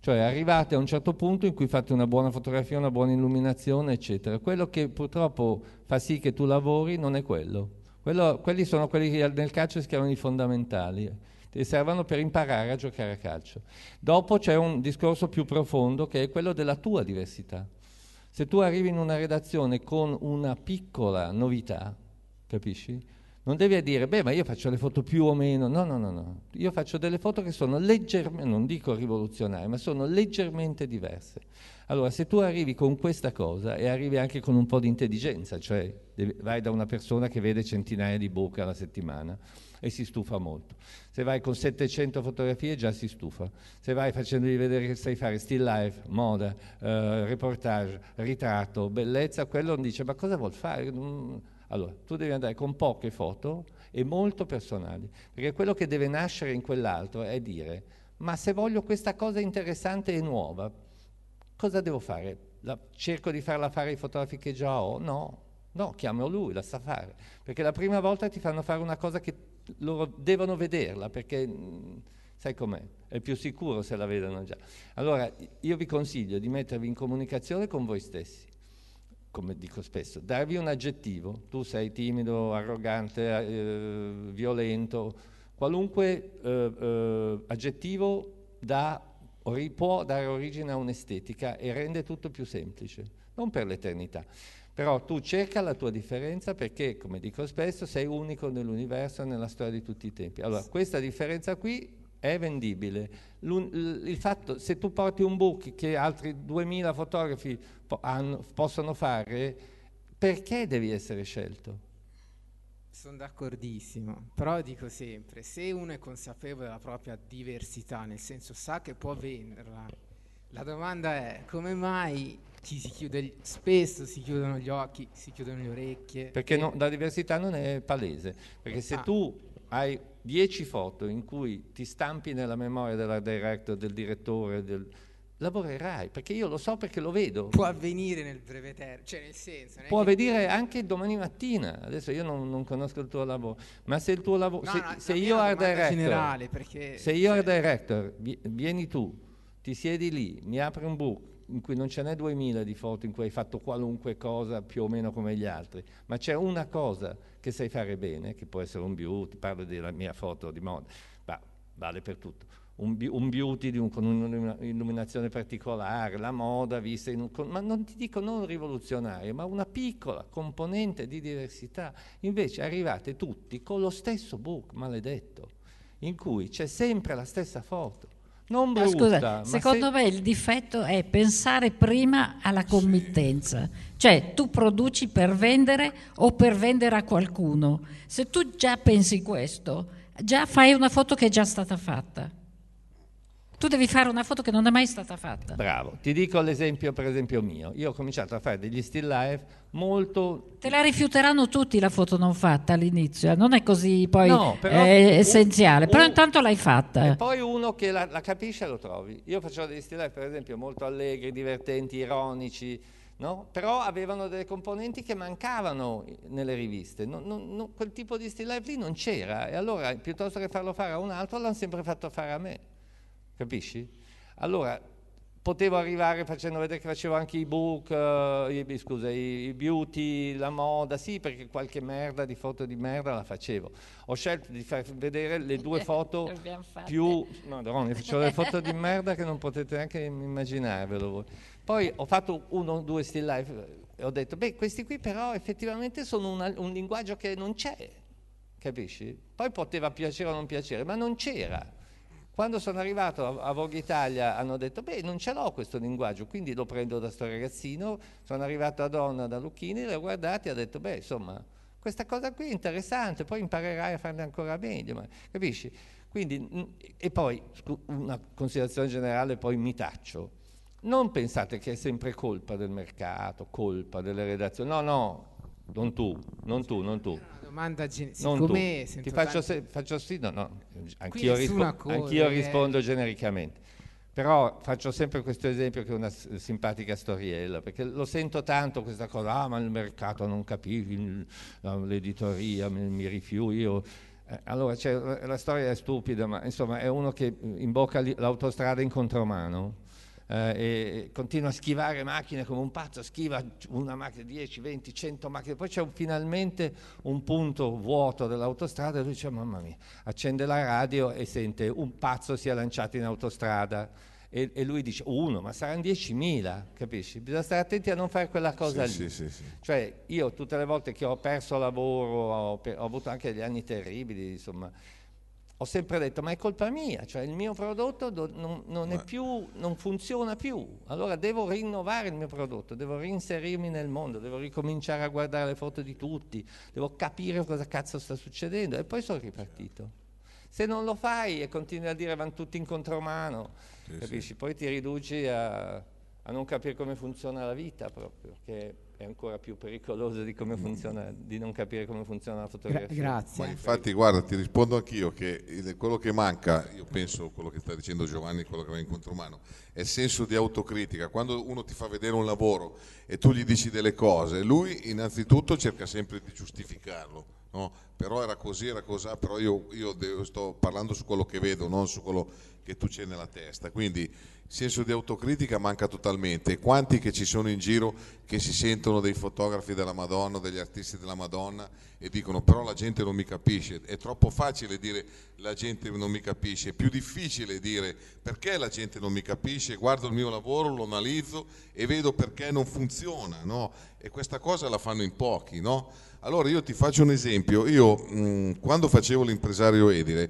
cioè arrivate a un certo punto in cui fate una buona fotografia, una buona illuminazione, eccetera. Quello che purtroppo fa sì che tu lavori non è quello. quello quelli sono quelli che nel calcio si chiamano i fondamentali ti servono per imparare a giocare a calcio. Dopo c'è un discorso più profondo che è quello della tua diversità. Se tu arrivi in una redazione con una piccola novità, capisci? Non devi dire, beh, ma io faccio le foto più o meno. No, no, no, no. Io faccio delle foto che sono leggermente, non dico rivoluzionarie, ma sono leggermente diverse. Allora, se tu arrivi con questa cosa e arrivi anche con un po' di intelligenza, cioè vai da una persona che vede centinaia di bocche alla settimana, e si stufa molto. Se vai con 700 fotografie già si stufa. Se vai facendogli vedere che sai fare still life, moda, eh, reportage, ritratto, bellezza, quello dice ma cosa vuol fare? Allora, tu devi andare con poche foto e molto personali, perché quello che deve nascere in quell'altro è dire ma se voglio questa cosa interessante e nuova, cosa devo fare? La, cerco di farla fare i fotografi che già ho? No, no, chiamo lui, la sa fare. Perché la prima volta ti fanno fare una cosa che loro devono vederla perché mm, sai com'è, è più sicuro se la vedono già. Allora io vi consiglio di mettervi in comunicazione con voi stessi, come dico spesso, darvi un aggettivo, tu sei timido, arrogante, eh, violento, qualunque eh, eh, aggettivo dà, può dare origine a un'estetica e rende tutto più semplice, non per l'eternità. Però tu cerca la tua differenza perché, come dico spesso, sei unico nell'universo e nella storia di tutti i tempi. Allora, questa differenza qui è vendibile. L'un, il fatto, se tu porti un book che altri 2000 fotografi po- hanno, possono fare, perché devi essere scelto? Sono d'accordissimo, però dico sempre, se uno è consapevole della propria diversità, nel senso sa che può venderla, la domanda è come mai si, si chiude, spesso si chiudono gli occhi, si chiudono le orecchie. Perché no, la diversità non è palese, perché se ah. tu hai 10 foto in cui ti stampi nella memoria della director, del direttore, del, lavorerai, perché io lo so perché lo vedo. Può avvenire nel breve termine, cioè nel senso... Può avvenire tu... anche domani mattina, adesso io non, non, conosco il tuo lavoro, ma se il tuo lavoro... No, se, no, se, se, io art director... se io cioè... art director, vieni tu, ti siedi lì, mi apri un book in cui non ce n'è 2000 di foto in cui hai fatto qualunque cosa più o meno come gli altri, ma c'è una cosa che sai fare bene, che può essere un beauty, parlo della mia foto di moda, ma vale per tutto. Un, un beauty un, con un'illuminazione particolare, la moda vista in un... Con, ma non ti dico non rivoluzionario, ma una piccola componente di diversità. Invece arrivate tutti con lo stesso book maledetto, in cui c'è sempre la stessa foto. Non brutta, ah, scusa, secondo se... me il difetto è pensare prima alla committenza. Sì. Cioè, tu produci per vendere o per vendere a qualcuno. Se tu già pensi questo, già fai una foto che è già stata fatta tu devi fare una foto che non è mai stata fatta. Bravo, ti dico l'esempio per esempio mio. Io ho cominciato a fare degli still life molto... Te la rifiuteranno tutti la foto non fatta all'inizio, eh. non è così poi no, però, eh, essenziale, un, però intanto l'hai fatta. E poi uno che la, la capisce lo trovi. Io facevo degli still life per esempio molto allegri, divertenti, ironici, no? però avevano delle componenti che mancavano nelle riviste, non, non, non, quel tipo di still life lì non c'era e allora piuttosto che farlo fare a un altro l'hanno sempre fatto fare a me. Capisci? Allora, potevo arrivare facendo vedere che facevo anche i book, eh, i, scusa, i, i, beauty, la moda, sì, perché qualche merda di foto di merda la facevo. Ho scelto di far vedere le due foto più... Madonna, faccio le foto di merda che non potete neanche immaginarvelo voi. Poi ho fatto uno o due still life e ho detto, beh, questi qui però effettivamente sono una, un linguaggio che non c'è, capisci? Poi poteva piacere o non piacere, ma non c'era. Quando sono arrivato a Vogue Italia hanno detto, beh, non ce l'ho questo linguaggio, quindi lo prendo da sto ragazzino. Sono arrivato a Donna da Lucchini, l'ho guardato e ha detto, beh, insomma, questa cosa qui è interessante, poi imparerai a farne ancora meglio, ma, capisci? Quindi, e poi, una considerazione generale, poi mi taccio. Non pensate che è sempre colpa del mercato, colpa delle redazioni. No, no, non tu, non tu, non tu domanda gen- siccome ti faccio, se, faccio sì, no, no, anch'io, rispo- cosa, anch'io rispondo genericamente. Però faccio sempre questo esempio che è una simpatica storiella, perché lo sento tanto questa cosa, ah ma il mercato non capisce, l'editoria mi, mi rifiuto, io eh, allora, cioè, la storia è stupida, ma insomma è uno che eh, imbocca l'autostrada in contromano eh, continua a schivare macchine come un pazzo, schiva una macchina, 10, 20, 100 macchine, poi c'è un, finalmente un punto vuoto dell'autostrada e lui dice mamma mia, accende la radio e sente un pazzo si è lanciato in autostrada. E, e, lui dice uno, ma saranno 10.000, capisci? Bisogna stare attenti a non fare quella cosa sì, lì. Sì, sì, cioè io tutte le volte che ho perso lavoro, ho, ho avuto anche degli anni terribili, insomma, ho sempre detto ma è colpa mia, cioè il mio prodotto do, non, non, più, non, funziona più, allora devo rinnovare il mio prodotto, devo reinserirmi nel mondo, devo ricominciare a guardare le foto di tutti, devo capire cosa cazzo sta succedendo e poi sono ripartito. Se non lo fai e continui a dire vanno tutti in contromano, sì, capisci? Sì. Poi ti riduci a a non capire come funziona la vita proprio, che è ancora più pericoloso di, funziona, di non capire come funziona la fotografia. Gra- grazie. Ma infatti guarda, ti rispondo anch'io che quello che manca, io penso quello che sta dicendo Giovanni, quello che va incontro umano, è il senso di autocritica. Quando uno ti fa vedere un lavoro e tu gli dici delle cose, lui innanzitutto cerca sempre di giustificarlo no? però era così, era così, ah, però io, io devo, sto parlando su quello che vedo, non su quello che tu c'è nella testa, quindi il senso di autocritica manca totalmente, quanti che ci sono in giro che si sentono dei fotografi della Madonna, degli artisti della Madonna e dicono però la gente non mi capisce, è troppo facile dire la gente non mi capisce, è più difficile dire perché la gente non mi capisce, guardo il mio lavoro, lo analizzo e vedo perché non funziona, no? e questa cosa la fanno in pochi, no? Allora io ti faccio un esempio, io mh, mm, quando facevo l'impresario edile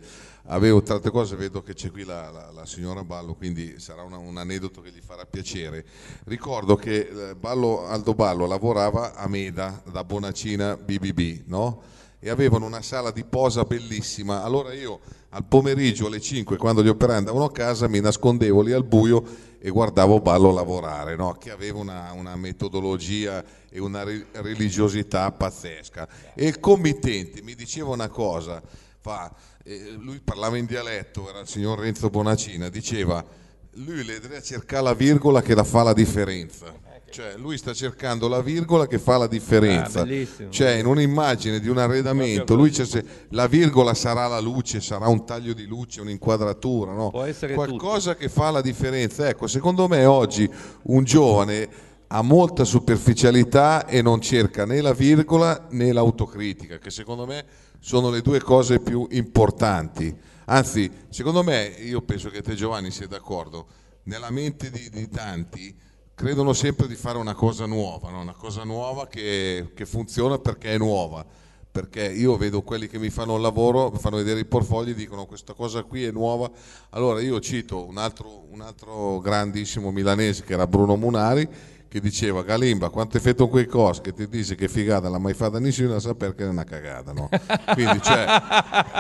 avevo tante cose, vedo che c'è qui la, la, la signora Ballo, quindi sarà una, un aneddoto che gli farà piacere. Ricordo che eh, Ballo, Aldo Ballo lavorava a Meda da Bonacina BBB, no? E avevano una sala di posa bellissima. Allora io al pomeriggio alle 5, quando gli operai andavano a casa, mi nascondevo lì al buio e guardavo Ballo lavorare, no? che aveva una, una, metodologia e una religiosità pazzesca. E il committente mi diceva una cosa, fa, eh, lui parlava in dialetto, era il signor Renzo Bonacina, diceva lui le cercare la virgola che la fa la differenza. Cioè, lui sta cercando la virgola che fa la differenza. Ah, cioè, in un'immagine di un arredamento, lui dice se la virgola sarà la luce, sarà un taglio di luce, un'inquadratura, no? Può essere qualcosa tutto. che fa la differenza. Ecco, secondo me oggi un giovane ha molta superficialità e non cerca né la virgola né l'autocritica, che secondo me sono le due cose più importanti. Anzi, secondo me, io penso che te Giovanni sia d'accordo, nella mente di, di tanti credono sempre di fare una cosa nuova, no? una cosa nuova che, che, funziona perché è nuova. Perché io vedo quelli che mi fanno il lavoro, mi fanno vedere i portfogli e dicono questa cosa qui è nuova. Allora io cito un altro, un altro grandissimo milanese che era Bruno Munari, che diceva Galimba quanto hai fatto quei cos che ti dice che figata l'ha mai fatta nessuno sa perché è una cagata no? quindi cioè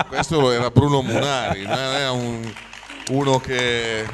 questo era Bruno Munari non era un, uno che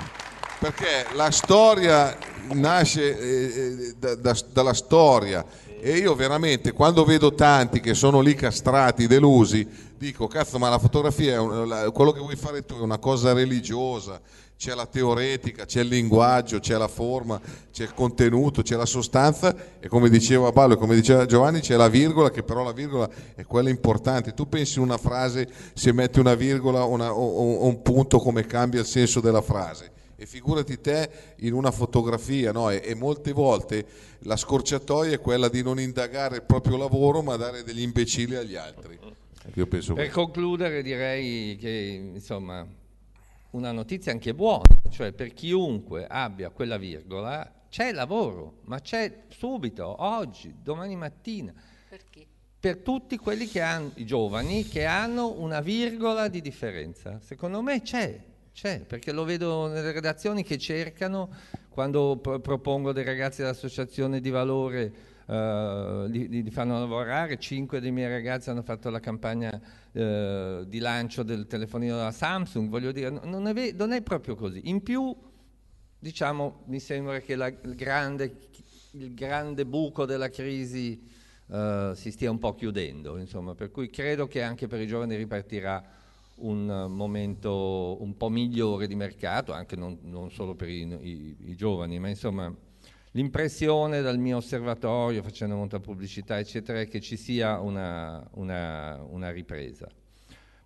perché la storia nasce eh, eh, da, da, dalla storia e io veramente quando vedo tanti che sono lì castrati, delusi, dico cazzo ma la fotografia, un, quello che vuoi fare tu è una cosa religiosa, c'è la teoretica, c'è il linguaggio, c'è la forma, c'è il contenuto, c'è la sostanza e come diceva Paolo e come diceva Giovanni c'è la virgola che però la virgola è quella importante. Tu pensi in una frase se metti una virgola o un punto come cambia il senso della frase e figurati te in una fotografia no? e, e, molte volte la scorciatoia è quella di non indagare il proprio lavoro ma dare degli imbecilli agli altri. Ecco, per concludere direi che insomma una notizia anche buona, cioè per chiunque abbia quella virgola c'è lavoro, ma c'è subito, oggi, domani mattina. Per per tutti quelli che hanno, i giovani che hanno una virgola di differenza. Secondo me c'è, c'è, perché lo vedo nelle redazioni che cercano, quando pro- propongo dei ragazzi dell'associazione di valore, eh, li, li, fanno lavorare, cinque dei miei ragazzi hanno fatto la campagna eh, di lancio del telefonino della Samsung, voglio dire, non è, non è proprio così. In più, diciamo, mi sembra che la, il, grande, il, grande, buco della crisi eh, si stia un po' chiudendo, insomma, per cui credo che anche per i giovani ripartirà un momento un po' migliore di mercato, anche non, non solo per i, i, i, giovani, ma insomma l'impressione dal mio osservatorio, facendo molta pubblicità, eccetera, è che ci sia una, una, una ripresa.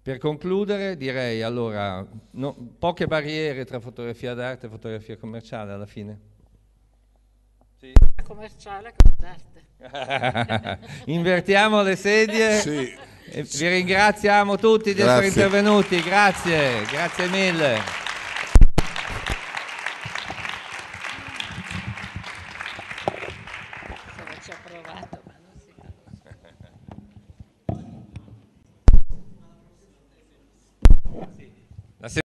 Per concludere direi allora no, poche barriere tra fotografia d'arte e fotografia commerciale alla fine. Sì. Commerciale e d'arte. Invertiamo le sedie. Sì. Vi ringraziamo tutti di grazie. essere intervenuti, grazie, grazie mille.